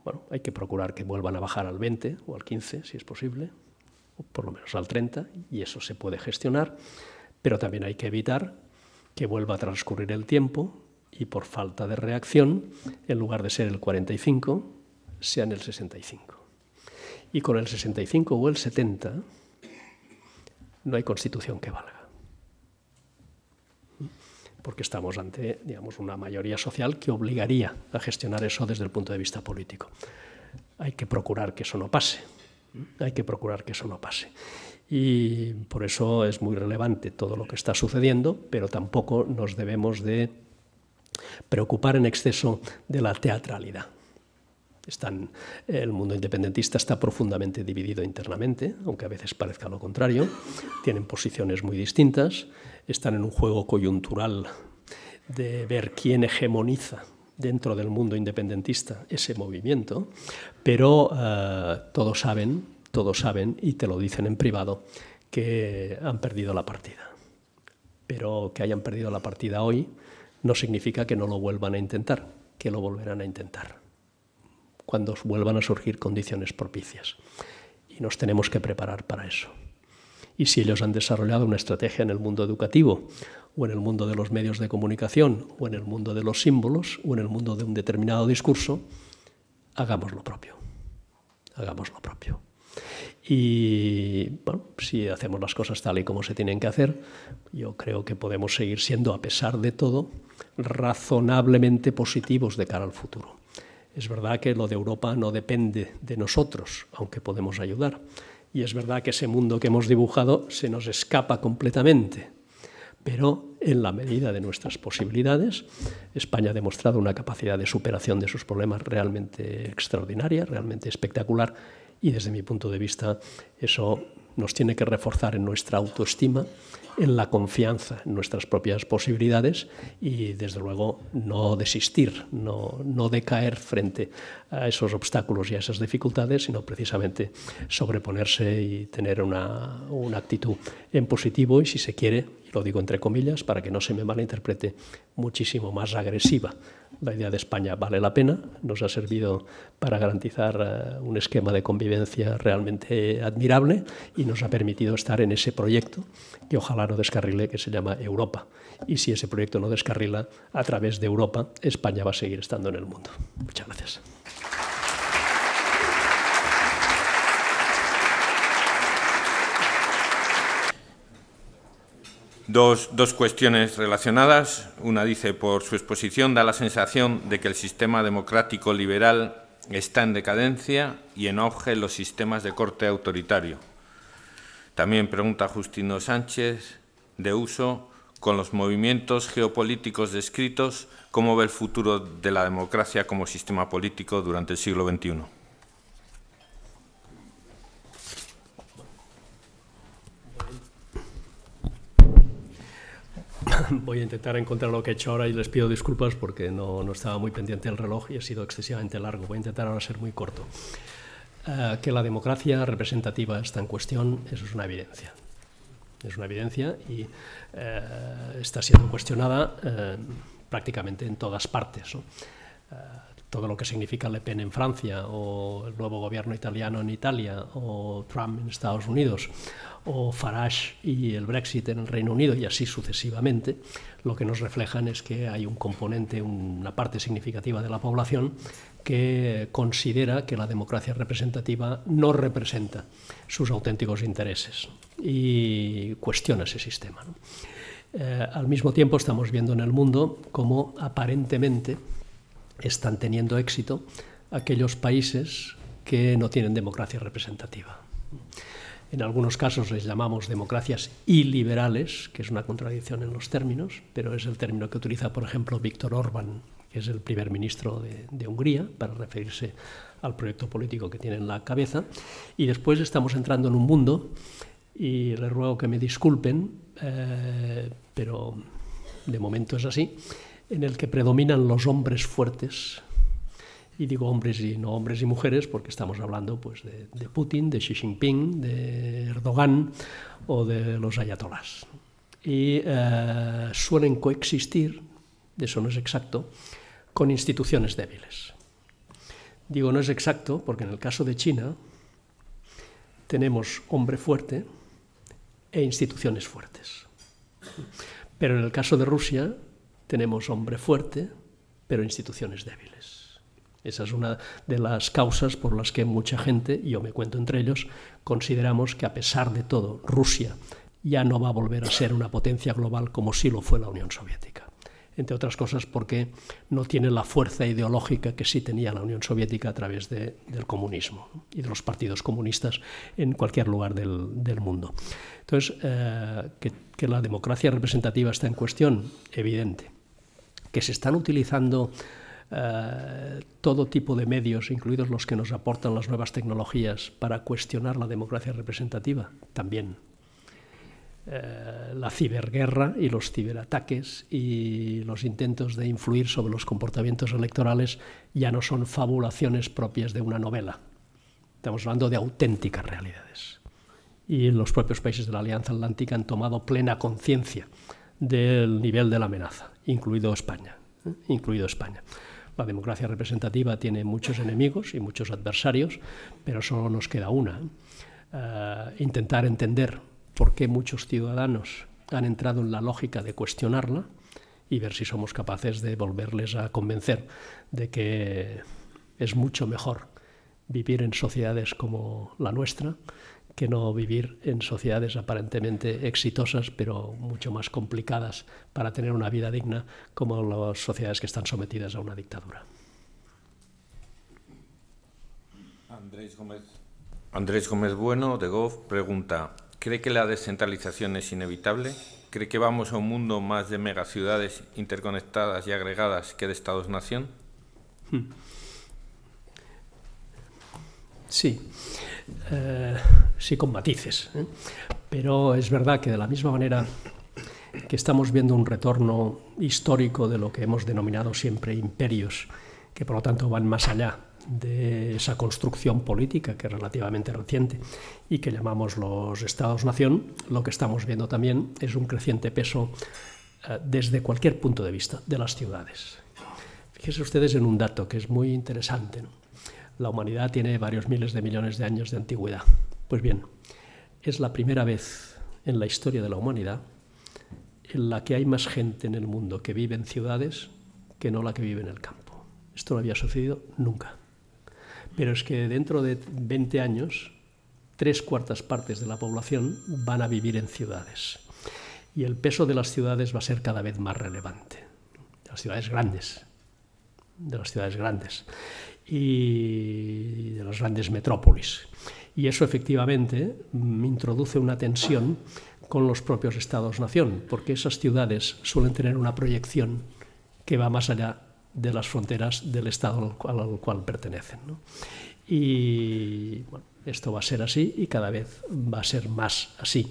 bueno, hay que procurar que vuelvan a bajar al 20 o al 15, si es posible, o por lo menos al 30, y eso se puede gestionar, pero también hay que evitar que vuelva a transcurrir el tiempo y por falta de reacción, en lugar de ser el 45, sean el 65. Y con el 65 o el 70 no hay constitución que valga. Porque estamos ante digamos, una mayoría social que obligaría a gestionar eso desde el punto de vista político. Hay que procurar que eso no pase. Hay que procurar que eso no pase. Y por eso es muy relevante todo lo que está sucediendo, pero tampoco nos debemos de preocupar en exceso de la teatralidad el mundo independentista está profundamente dividido internamente, aunque a veces parezca lo contrario. Tienen posiciones muy distintas, están en un juego coyuntural de ver quién hegemoniza dentro del mundo independentista ese movimiento, pero eh, todos saben, todos saben y te lo dicen en privado que han perdido la partida. Pero que hayan perdido la partida hoy no significa que no lo vuelvan a intentar, que lo volverán a intentar cuando vuelvan a surgir condiciones propicias. Y nos tenemos que preparar para eso. Y si ellos han desarrollado una estrategia en el mundo educativo, o en el mundo de los medios de comunicación, o en el mundo de los símbolos, o en el mundo de un determinado discurso, hagamos lo propio. Hagamos lo propio. Y si hacemos las cosas tal y como se tienen que hacer, yo creo que podemos seguir siendo, a pesar de todo, razonablemente positivos de cara al futuro. Es verdad que lo de Europa no depende de nosotros, aunque podemos ayudar. Y es verdad que ese mundo que hemos dibujado se nos escapa completamente. Pero en la medida de nuestras posibilidades, España ha demostrado una capacidad de superación de sus problemas realmente extraordinaria, realmente espectacular. Y desde mi punto de vista, eso nos tiene que reforzar en nuestra autoestima en la confianza en nuestras propias posibilidades y, desde luego, no desistir, no, no decaer frente a esos obstáculos y a esas dificultades, sino precisamente sobreponerse y tener una, una actitud en positivo y, si se quiere, y lo digo entre comillas, para que no se me malinterprete, muchísimo más agresiva la idea de España vale la pena, nos ha servido para garantizar eh, un esquema de convivencia realmente admirable y nos ha permitido estar en ese proyecto que ojalá no descarrile, que se llama Europa. Y si ese proyecto no descarrila, a través de Europa, España va a seguir estando en el mundo. Muchas gracias. Dos, cuestiones relacionadas. Una dice, por su exposición da la sensación de que el sistema democrático liberal está en decadencia y en auge los sistemas de corte autoritario. También pregunta Justino Sánchez de uso, con los movimientos geopolíticos descritos, ¿cómo ve el futuro de la democracia como sistema político durante el siglo XXI? Voy a intentar encontrar lo que he hecho ahora y les pido disculpas porque no, estaba muy pendiente el reloj y ha sido excesivamente largo. Voy a intentar ahora ser muy corto. Eh, que la democracia representativa está en cuestión, eso es una evidencia. Es una evidencia y eh, está siendo cuestionada eh, prácticamente en todas partes. todo lo que significa Le Pen en Francia, o el nuevo gobierno italiano en Italia, o Trump en Estados Unidos, o Farage y el Brexit en el Reino Unido, y así sucesivamente, lo que nos reflejan es que hay un componente, una parte significativa de la población que considera que la democracia representativa no representa sus auténticos intereses y cuestiona ese sistema. Eh, al mismo tiempo estamos viendo en el mundo cómo aparentemente están teniendo éxito aquellos países que no tienen democracia representativa. En algunos casos les llamamos democracias iliberales, que es una contradicción en los términos, pero es el término que utiliza, por ejemplo, Víctor Orbán que es el primer ministro de, Hungría, para referirse al proyecto político que tiene en la cabeza. Y después estamos entrando en un mundo, y les ruego que me disculpen, eh, pero de momento es así, en el que predominan los hombres fuertes, y digo hombres y no hombres y mujeres porque estamos hablando pues de, Putin, de Xi Jinping, de Erdogan o de los ayatolás. Y eh, suelen coexistir, de eso no es exacto, con instituciones débiles. Digo, no es exacto, porque en el caso de China tenemos hombre fuerte e instituciones fuertes. Pero en el caso de Rusia tenemos hombre fuerte, pero instituciones débiles. Esa es una de las causas por las que mucha gente, yo me cuento entre ellos, consideramos que a pesar de todo, Rusia ya no va a volver a ser una potencia global como sí lo fue la Unión Soviética entre otras cosas porque no tiene la fuerza ideológica que sí tenía la Unión Soviética a través del comunismo y de los partidos comunistas en cualquier lugar del, mundo. Entonces, eh, que, la democracia representativa está en cuestión, evidente. Que se están utilizando... Eh, todo tipo de medios, incluidos los que nos aportan las nuevas tecnologías, para cuestionar la democracia representativa, también eh, la ciberguerra y los ciberataques y los intentos de influir sobre los comportamientos electorales ya no son fabulaciones propias de una novela. Estamos hablando de auténticas realidades. Y los propios países de la Alianza Atlántica han tomado plena conciencia del nivel de la amenaza, incluido España. ¿eh? Incluido España. La democracia representativa tiene muchos enemigos y muchos adversarios, pero solo nos queda una. Eh, intentar entender porque muchos ciudadanos han entrado en la lógica de cuestionarla y ver si somos capaces de volverles a convencer de que es mucho mejor vivir en sociedades como la nuestra que no vivir en sociedades aparentemente exitosas, pero mucho más complicadas para tener una vida digna como las sociedades que están sometidas a una dictadura. Andrés Gómez, Bueno de Goff, pregunta, ¿Cree que la descentralización es inevitable? ¿Cree que vamos a un mundo más de megaciudades interconectadas y agregadas que de Estados-nación? Hmm. Sí, eh, sí con matices, ¿eh? pero es verdad que de la misma manera que estamos viendo un retorno histórico de lo que hemos denominado siempre imperios, que por lo tanto van más allá de esa construcción política que es relativamente reciente y que llamamos los estados-nación, lo que estamos viendo también es un creciente peso eh, desde cualquier punto de vista de las ciudades. Fíjense ustedes en un dato que es muy interesante. La humanidad tiene varios miles de millones de años de antigüedad. Pues bien, es la primera vez en la historia de la humanidad en la que hay más gente en el mundo que vive en ciudades que no la que vive en el campo. Esto no había sucedido nunca. Pero es que dentro de 20 años, tres cuartas partes de la población van a vivir en ciudades. Y el peso de las ciudades va a ser cada vez más relevante. De las ciudades grandes. De las ciudades grandes. Y de las grandes metrópolis. Y eso efectivamente introduce una tensión con los propios estados-nación, porque esas ciudades suelen tener una proyección que va más allá de las fronteras del Estado al cual, pertenecen. Y esto va a ser así y cada vez va a ser más así.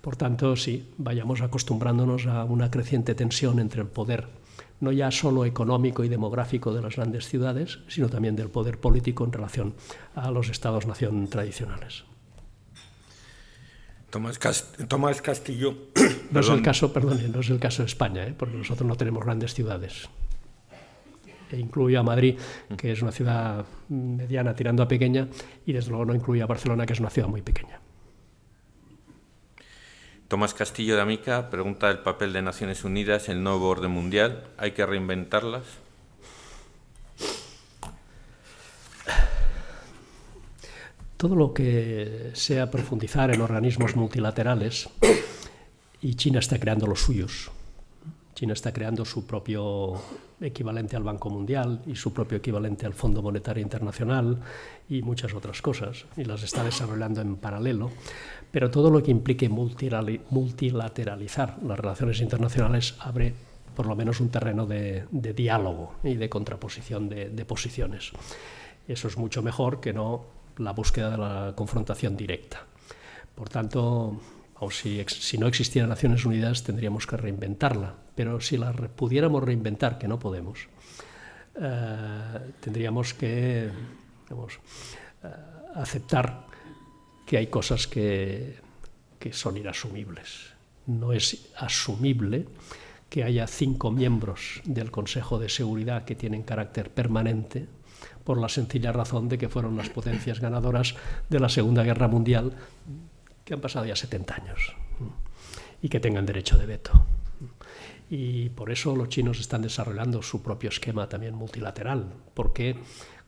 Por tanto, sí, vayamos acostumbrándonos a una creciente tensión entre el poder, no ya solo económico y demográfico de las grandes ciudades, sino también del poder político en relación a los estados-nación tradicionales. Tomás, Castillo. no es el caso, perdone, no es el caso de España, ¿eh? porque nosotros no tenemos grandes ciudades. E incluyo a Madrid, mm. que es una ciudad mediana tirando a pequeña, y desde luego no incluye a Barcelona, que es una ciudad muy pequeña. Tomás Castillo de Amica pregunta el papel de Naciones Unidas en el nuevo orden mundial. ¿Hay que reinventarlas? Todo lo que sea profundizar en organismos multilaterales, y China está creando los suyos, China está creando su propio equivalente al Banco Mundial y su propio equivalente al Fondo Monetario Internacional y muchas otras cosas y las está desarrollando en paralelo, pero todo lo que implique multilateralizar las relaciones internacionales abre por lo menos un terreno de, diálogo y de contraposición de, de posiciones. Eso es mucho mejor que no la búsqueda de la confrontación directa. Por tanto, o si, no existiera Naciones Unidas, tendríamos que reinventarla. Pero si la pudiéramos reinventar, que no podemos, eh, tendríamos que eh, aceptar que hay cosas que, que son inasumibles. No es asumible que haya cinco miembros del Consejo de Seguridad que tienen carácter permanente, por la sencilla razón de que fueron las potencias ganadoras de la Segunda Guerra Mundial que han pasado ya 70 años y que tengan derecho de veto. Y por eso los chinos están desarrollando su propio esquema también multilateral, porque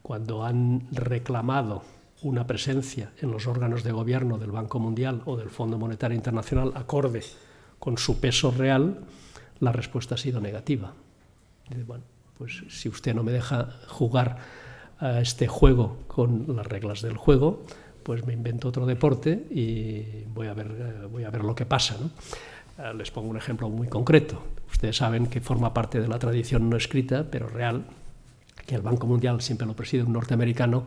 cuando han reclamado una presencia en los órganos de gobierno del Banco Mundial o del Fondo Monetario Internacional acorde con su peso real, la respuesta ha sido negativa. Dice, bueno, pues si usted no me deja jugar a este juego con las reglas del juego, pues me invento otro deporte y voy a ver, eh, voy a ver lo que pasa. ¿no? Eh, les pongo un ejemplo muy concreto. Ustedes saben que forma parte de la tradición no escrita, pero real, que el Banco Mundial siempre lo preside un norteamericano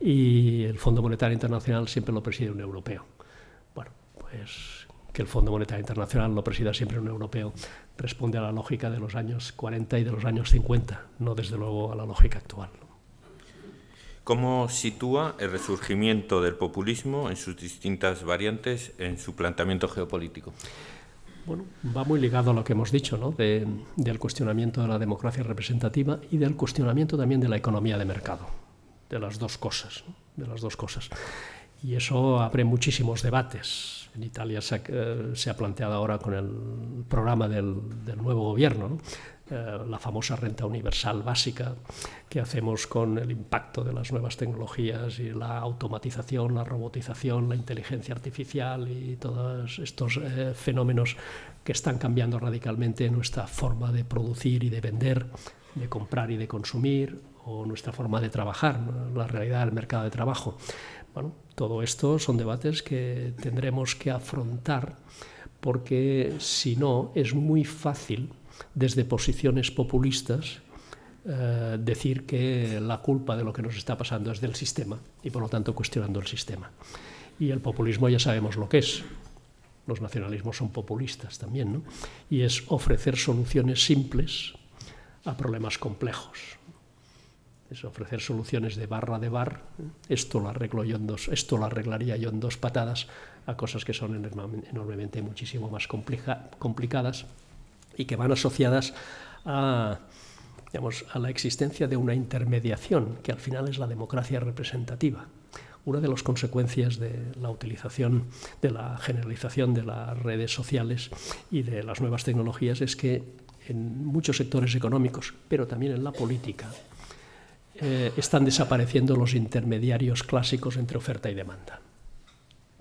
y el Fondo Monetario Internacional siempre lo preside un europeo. Bueno, pues que el Fondo Monetario Internacional lo presida siempre un europeo responde a la lógica de los años 40 y de los años 50, no desde luego a la lógica actual. ¿Cómo sitúa el resurgimiento del populismo en sus distintas variantes en su planteamiento geopolítico? Bueno, va muy ligado a lo que hemos dicho, ¿no? del cuestionamiento de la democracia representativa y del cuestionamiento también de la economía de mercado, de las dos cosas, ¿no? de las dos cosas. Y eso abre muchísimos debates. En Italia se ha, eh, planteado ahora con el programa del, del nuevo gobierno, ¿no? Eh, la famosa renta universal básica que hacemos con el impacto de las nuevas tecnologías y la automatización, la robotización, la inteligencia artificial y todos estos eh, fenómenos que están cambiando radicalmente nuestra forma de producir y de vender, de comprar y de consumir o nuestra forma de trabajar, la realidad del mercado de trabajo. Bueno, todo esto son debates que tendremos que afrontar porque si no es muy fácil desde posiciones populistas eh, decir que la culpa de lo que nos está pasando es del sistema y por lo tanto cuestionando el sistema. Y el populismo ya sabemos lo que es. Los nacionalismos son populistas también, ¿no? Y es ofrecer soluciones simples a problemas complejos es ofrecer soluciones de barra de bar, esto lo arreglo yo en dos, esto lo arreglaría yo en dos patadas a cosas que son enormemente muchísimo más complicadas y que van asociadas a, la existencia de una intermediación, que al final es la democracia representativa. Una de las consecuencias de la utilización, de la generalización de las redes sociales y de las nuevas tecnologías es que en muchos sectores económicos, pero también en la política, eh, están desapareciendo los intermediarios clásicos entre oferta y demanda.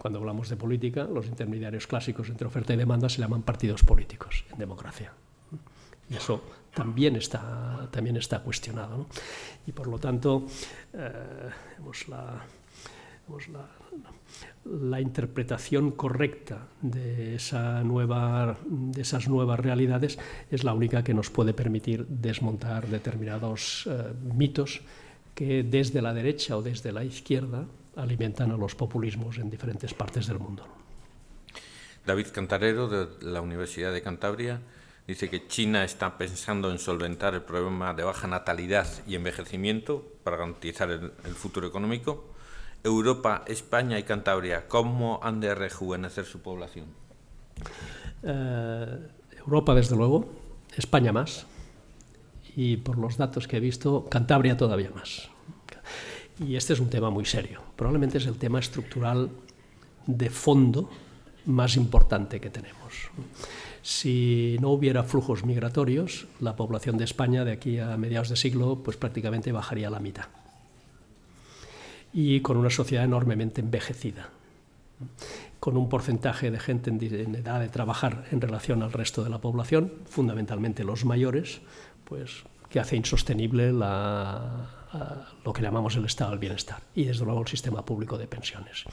Cuando hablamos de política, los intermediarios clásicos entre oferta y demanda se llaman partidos políticos en democracia. Y eso también está, también está cuestionado. Y por lo tanto, eh, la, interpretación correcta de, esa nueva, de esas nuevas realidades es la única que nos puede permitir desmontar determinados eh, mitos que desde la derecha o desde la izquierda alimentan a los populismos en diferentes partes del mundo. David Cantarero, de la Universidad de Cantabria, dice que China está pensando en solventar el problema de baja natalidad y envejecimiento para garantizar el, futuro económico. Europa, España y Cantabria, ¿cómo han de rejuvenecer su población? Eh, Europa, desde luego, España más, y por los datos que he visto, Cantabria todavía más y este es un tema muy serio. Probablemente es el tema estructural de fondo más importante que tenemos. Si no hubiera flujos migratorios, la población de España de aquí a mediados de siglo pues prácticamente bajaría a la mitad. Y con una sociedad enormemente envejecida, con un porcentaje de gente en edad de trabajar en relación al resto de la población, fundamentalmente los mayores, pues que hace insostenible la, lo que llamamos el estado del bienestar y desde luego el sistema público de pensiones.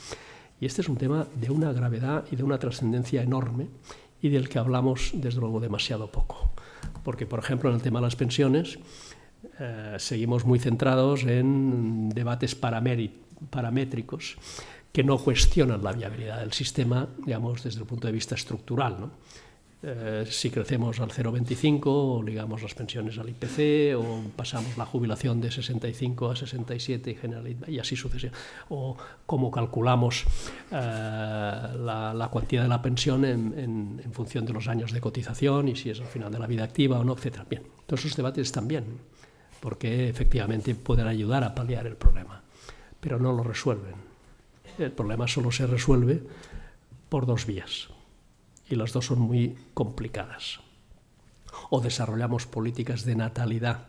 Y este es un tema de una gravedad y de una trascendencia enorme y del que hablamos desde luego demasiado poco. Porque, por ejemplo, en el tema de las pensiones eh, seguimos muy centrados en debates paramétricos que no cuestionan la viabilidad del sistema, digamos, desde el punto de vista estructural. ¿no? Eh, si crecemos al 0,25 o ligamos las pensiones al IPC o pasamos la jubilación de 65 a 67 y, general, y así sucesivamente, o cómo calculamos eh, la, cuantía de la pensión en, función de los años de cotización y si es al final de la vida activa o no, etc. Bien, todos esos debates también porque efectivamente pueden ayudar a paliar el problema, pero no lo resuelven. El problema solo se resuelve por dos vías y las dos son muy complicadas. O desarrollamos políticas de natalidad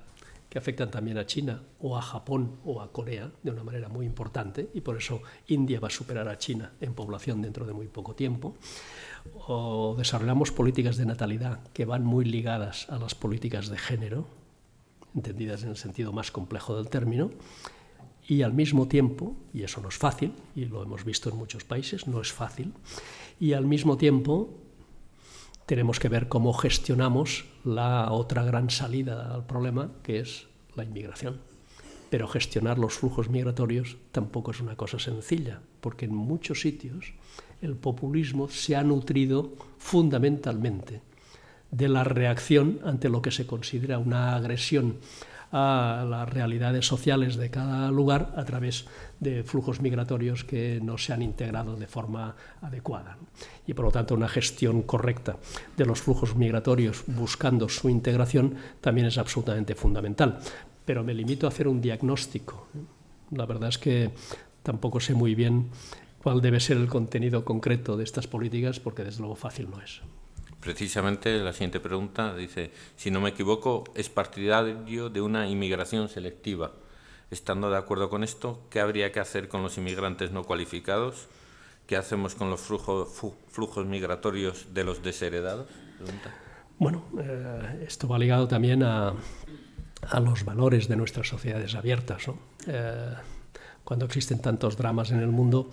que afectan también a China o a Japón o a Corea de una manera muy importante y por eso India va a superar a China en población dentro de muy poco tiempo. O desarrollamos políticas de natalidad que van muy ligadas a las políticas de género, entendidas en el sentido más complejo del término, y al mismo tiempo, y eso no es fácil, y lo hemos visto en muchos países, no es fácil, y al mismo tiempo tenemos que ver cómo gestionamos la otra gran salida al problema, que es la inmigración. Pero gestionar los flujos migratorios tampoco es una cosa sencilla, porque en muchos sitios el populismo se ha nutrido fundamentalmente de la reacción ante lo que se considera una agresión a las realidades sociales de cada lugar a través de flujos migratorios que no se han integrado de forma adecuada. Y por lo tanto, una gestión correcta de los flujos migratorios buscando su integración también es absolutamente fundamental. Pero me limito a hacer un diagnóstico. ¿eh? La verdad es que tampoco sé muy bien cuál debe ser el contenido concreto de estas políticas porque desde luego fácil no es precisamente la siguiente pregunta dice, si no me equivoco, es partidario de una inmigración selectiva. Estando de acuerdo con esto, ¿qué habría que hacer con los inmigrantes no cualificados? ¿Qué hacemos con los flujos, flujos migratorios de los desheredados? Pregunta. Bueno, eh, esto va ligado también a, a, los valores de nuestras sociedades abiertas. Eh, cuando existen tantos dramas en el mundo,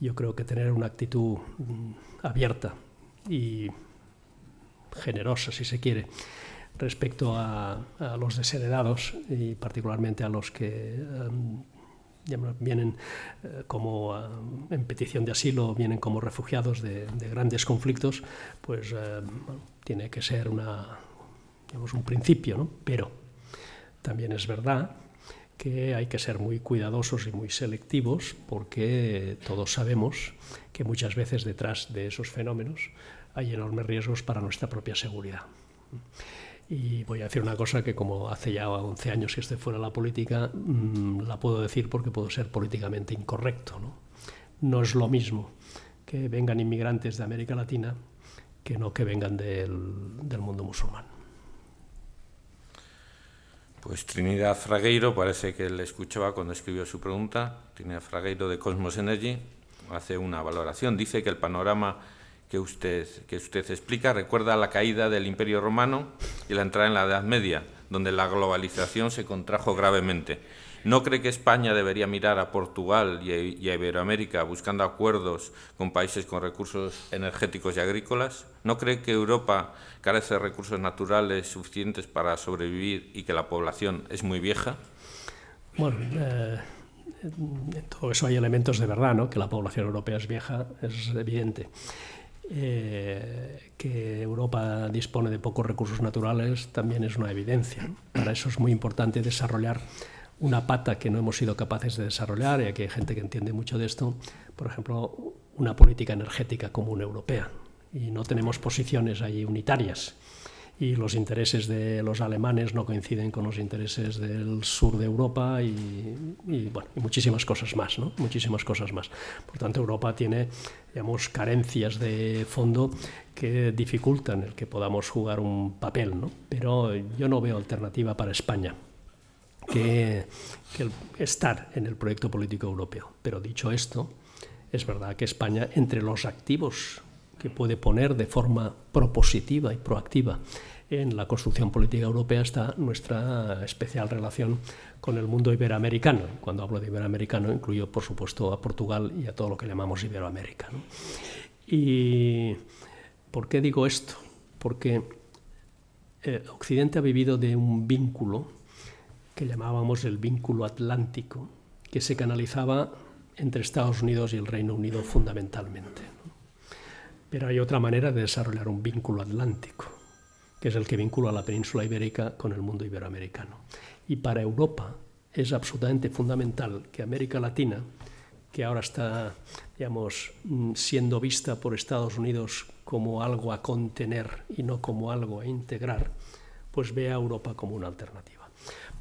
yo creo que tener una actitud mm, abierta y generosa, si se quiere, respecto a, los desheredados y particularmente a los que em, vienen eh, como em, en petición de asilo, vienen como refugiados de, grandes conflictos, pues em, tiene que ser una, un principio, ¿no? Pero también es verdad que hay que ser muy cuidadosos y muy selectivos porque todos sabemos que muchas veces detrás de esos fenómenos hay enormes riesgos para nuestra propia seguridad. Y voy a decir una cosa que como hace ya 11 años que esté fuera de la política, mm, la puedo decir porque puedo ser políticamente incorrecto. ¿no? es lo mismo que vengan inmigrantes de América Latina que no que vengan del, del mundo musulmán. Pues Trinidad Fragueiro, parece que le escuchaba cuando escribió su pregunta, Trinidad Fragueiro de Cosmos Energy, hace una valoración. Dice que el panorama que usted, que usted explica recuerda la caída del Imperio Romano y la entrada en la Edad Media, donde la globalización se contrajo gravemente. ¿No cree que España debería mirar a Portugal y a Iberoamérica buscando acuerdos con países con recursos energéticos y agrícolas? ¿No cree que Europa carece de recursos naturales suficientes para sobrevivir y que la población es muy vieja? Bueno, eh, en todo eso hay elementos de verdad, ¿no? Que la población europea es vieja, es evidente. Eh, que Europa dispone de pocos recursos naturales también es una evidencia. Para eso es muy importante desarrollar una pata que no hemos sido capaces de desarrollar, y aquí hay gente que entiende mucho de esto, por ejemplo, una política energética común europea. Y no tenemos posiciones ahí unitarias. Y los intereses de los alemanes no coinciden con los intereses del sur de Europa y, muchísimas cosas más, ¿no? Muchísimas cosas más. Por tanto, Europa tiene digamos, carencias de fondo que dificultan el que podamos jugar un papel, ¿no? Pero yo no veo alternativa para España que, que estar en el proyecto político europeo. Pero dicho esto, es verdad que España, entre los activos que puede poner de forma propositiva y proactiva en la construcción política europea está nuestra especial relación con el mundo iberoamericano. Cuando hablo de iberoamericano incluyo, por supuesto, a Portugal y a todo lo que llamamos Iberoamérica. ¿Y por qué digo esto? Porque eh, Occidente ha vivido de un vínculo que llamábamos el vínculo atlántico, que se canalizaba entre Estados Unidos y el Reino Unido fundamentalmente. Pero hay otra manera de desarrollar un vínculo atlántico que es el que vincula a la península ibérica con el mundo iberoamericano. Y para Europa es absolutamente fundamental que América Latina, que ahora está, digamos, siendo vista por Estados Unidos como algo a contener y no como algo a integrar, pues vea a Europa como una alternativa.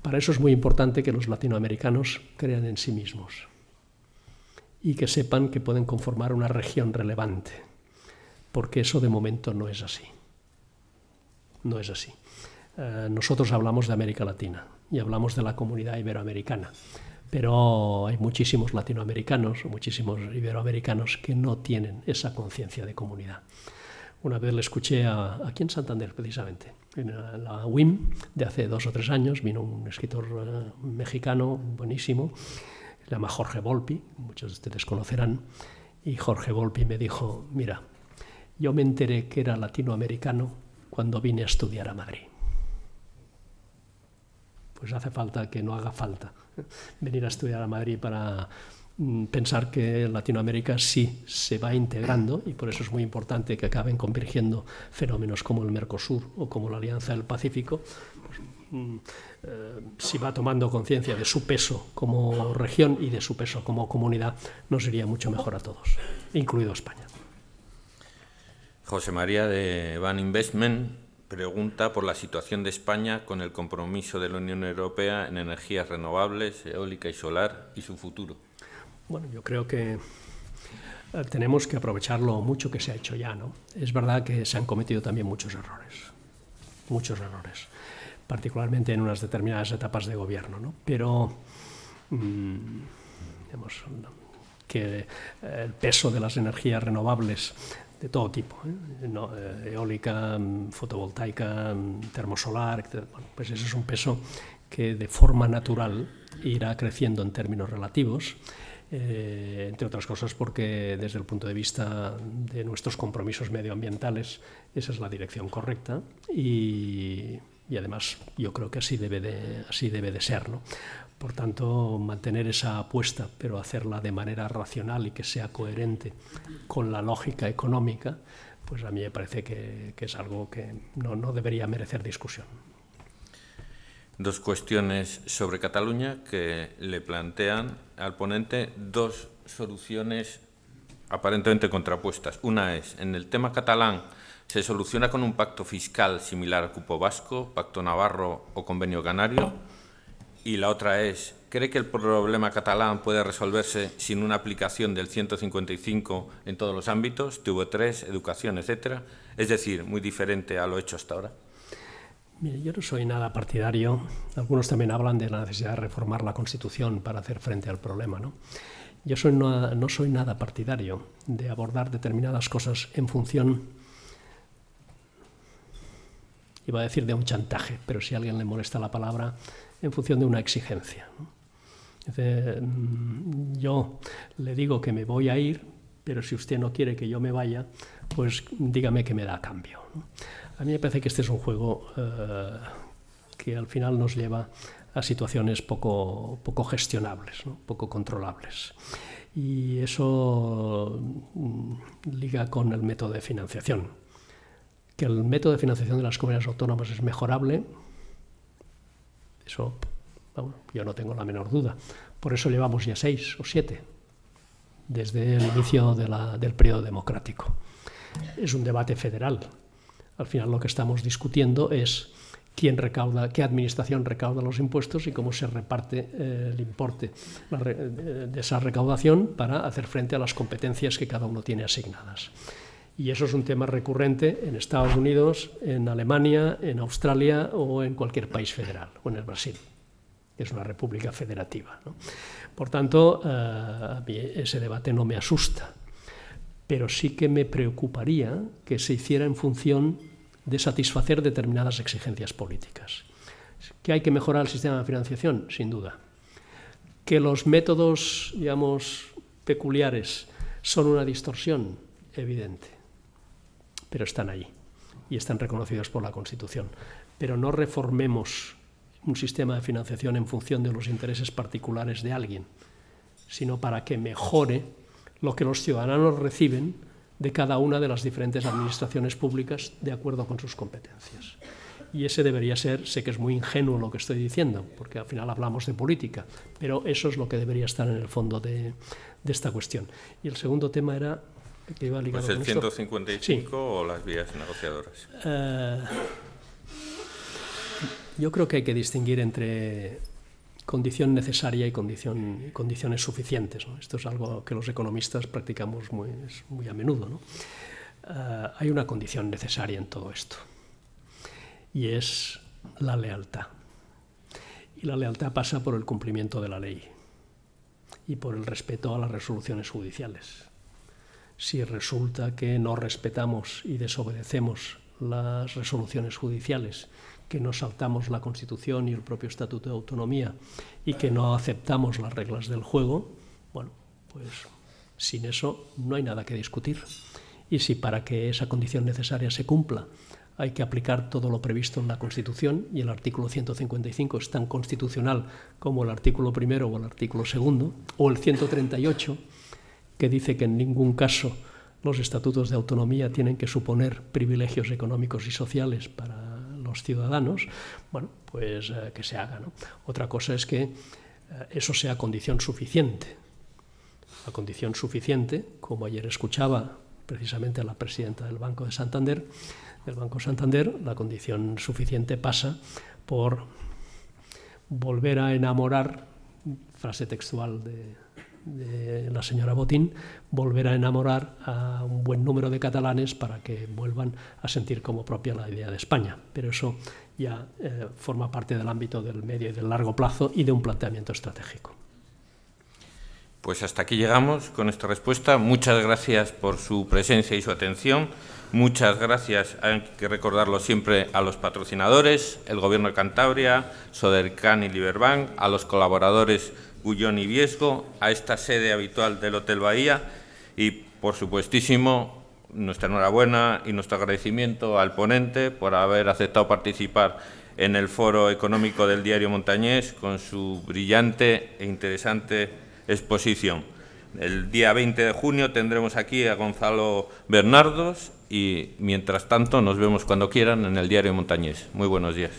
Para eso es muy importante que los latinoamericanos crean en sí mismos y que sepan que pueden conformar una región relevante, porque eso de momento no es así no es así. Eh, nosotros hablamos de América Latina y hablamos de la comunidad iberoamericana, pero hay muchísimos latinoamericanos muchísimos iberoamericanos que no tienen esa conciencia de comunidad. Una vez le escuché a, aquí en Santander, precisamente, en la, WIM de hace dos o tres años, vino un escritor eh, mexicano buenísimo, se llama Jorge Volpi, muchos de ustedes conocerán, y Jorge Volpi me dijo, mira, yo me enteré que era latinoamericano cuando vine a estudiar a Madrid. Pues hace falta que no haga falta venir a estudiar a Madrid para mm, pensar que Latinoamérica sí se va integrando y por eso es muy importante que acaben convergiendo fenómenos como el Mercosur o como la Alianza del Pacífico. Pues, mm, eh, si va tomando conciencia de su peso como región y de su peso como comunidad, nos iría mucho mejor a todos, incluido España. José María de Van Investment pregunta por la situación de España con el compromiso de la Unión Europea en energías renovables, eólica y solar y su futuro. Bueno, yo creo que eh, tenemos que aprovechar lo mucho que se ha hecho ya, ¿no? Es verdad que se han cometido también muchos errores, muchos errores, particularmente en unas determinadas etapas de gobierno, ¿no? Pero mm, que el peso de las energías renovables de todo tipo, ¿eh? Eh, eólica, mm, fotovoltaica, mm, termosolar, pues ese es un peso que de forma natural irá creciendo en términos relativos, eh, entre otras cosas porque desde el punto de vista de nuestros compromisos medioambientales esa es la dirección correcta y, además yo creo que así debe de, así debe de ser. ¿no? Por tanto, mantener esa apuesta, pero hacerla de manera racional y que sea coherente con la lógica económica, pues a mí me parece que, es algo que no, no debería merecer discusión. Dos cuestiones sobre Cataluña que le plantean al ponente dos soluciones aparentemente contrapuestas. Una es, en el tema catalán, se soluciona con un pacto fiscal similar al cupo vasco, pacto navarro o convenio canario y la otra es, ¿cree que el problema catalán puede resolverse sin una aplicación del 155 en todos los ámbitos, TV3, educación, etcétera? Es decir, muy diferente a lo hecho hasta ahora. Mire, yo no soy nada partidario. Algunos también hablan de la necesidad de reformar la Constitución para hacer frente al problema, ¿no? Yo soy no, no soy nada partidario de abordar determinadas cosas en función, iba a decir de un chantaje, pero si a alguien le molesta la palabra, en función de una exigencia. Mm, yo le digo que me voy a ir, pero si usted no quiere que yo me vaya, pues dígame que me da cambio. A mí me parece que este es un juego eh, que al final nos lleva a situaciones poco, poco gestionables, poco controlables. Y eso mm, liga con el método de financiación. Que el método de financiación de las comunidades autónomas es mejorable, eso, yo no tengo la menor duda. Por eso llevamos ya seis o siete desde el inicio del periodo democrático. Es un debate federal. Al final lo que estamos discutiendo es quién recauda, qué administración recauda los impuestos y cómo se reparte eh, el importe eh, de esa recaudación para hacer frente a las competencias que cada uno tiene asignadas. Y eso es un tema recurrente en Estados Unidos, en Alemania, en Australia o en cualquier país federal, o en el Brasil, que es una república federativa. Por tanto, eh, a mí ese debate no me asusta, pero sí que me preocuparía que se hiciera en función de satisfacer determinadas exigencias políticas. ¿Que hay que mejorar el sistema de financiación? Sin duda. ¿Que los métodos, digamos, peculiares son una distorsión? Evidente pero están ahí y están reconocidos por la Constitución. Pero no reformemos un sistema de financiación en función de los intereses particulares de alguien, sino para que mejore lo que los ciudadanos reciben de cada una de las diferentes administraciones públicas de acuerdo con sus competencias. Y ese debería ser, sé que es muy ingenuo lo que estoy diciendo, porque al final hablamos de política, pero eso es lo que debería estar en el fondo de, de esta cuestión. Y el segundo tema era el 155 o las vías negociadoras. Eh, yo creo que hay que distinguir entre condición necesaria y condición, condiciones suficientes. Esto es algo que los economistas practicamos muy, a menudo. Eh, hay una condición necesaria en todo esto y es la lealtad. Y la lealtad pasa por el cumplimiento de la ley y por el respeto a las resoluciones judiciales si resulta que no respetamos y desobedecemos las resoluciones judiciales, que no saltamos la Constitución y el propio Estatuto de Autonomía y que no aceptamos las reglas del juego, bueno, pues sin eso no hay nada que discutir. Y si para que esa condición necesaria se cumpla hay que aplicar todo lo previsto en la Constitución y el artículo 155 es tan constitucional como el artículo primero o el artículo segundo o el 138 que dice que en ningún caso los estatutos de autonomía tienen que suponer privilegios económicos y sociales para los ciudadanos, bueno, pues eh, que se haga. Otra cosa es que eh, eso sea condición suficiente. la condición suficiente, como ayer escuchaba precisamente a la presidenta del Banco de Santander, del Banco Santander, la condición suficiente pasa por volver a enamorar, frase textual de, de la señora Botín volver a enamorar a un buen número de catalanes para que vuelvan a sentir como propia la idea de España. Pero eso ya eh, forma parte del ámbito del medio y del largo plazo y de un planteamiento estratégico. Pues hasta aquí llegamos con esta respuesta. Muchas gracias por su presencia y su atención. Muchas gracias, hay que recordarlo siempre, a los patrocinadores, el Gobierno de Cantabria, Sodercan y Liberbank, a los colaboradores Gullón y Viesgo, a esta sede habitual del Hotel Bahía y, por supuestísimo, nuestra enhorabuena y nuestro agradecimiento al ponente por haber aceptado participar en el foro económico del diario Montañés con su brillante e interesante exposición. El día 20 de junio tendremos aquí a Gonzalo Bernardos y, mientras tanto, nos vemos cuando quieran en el diario Montañés. Muy buenos días.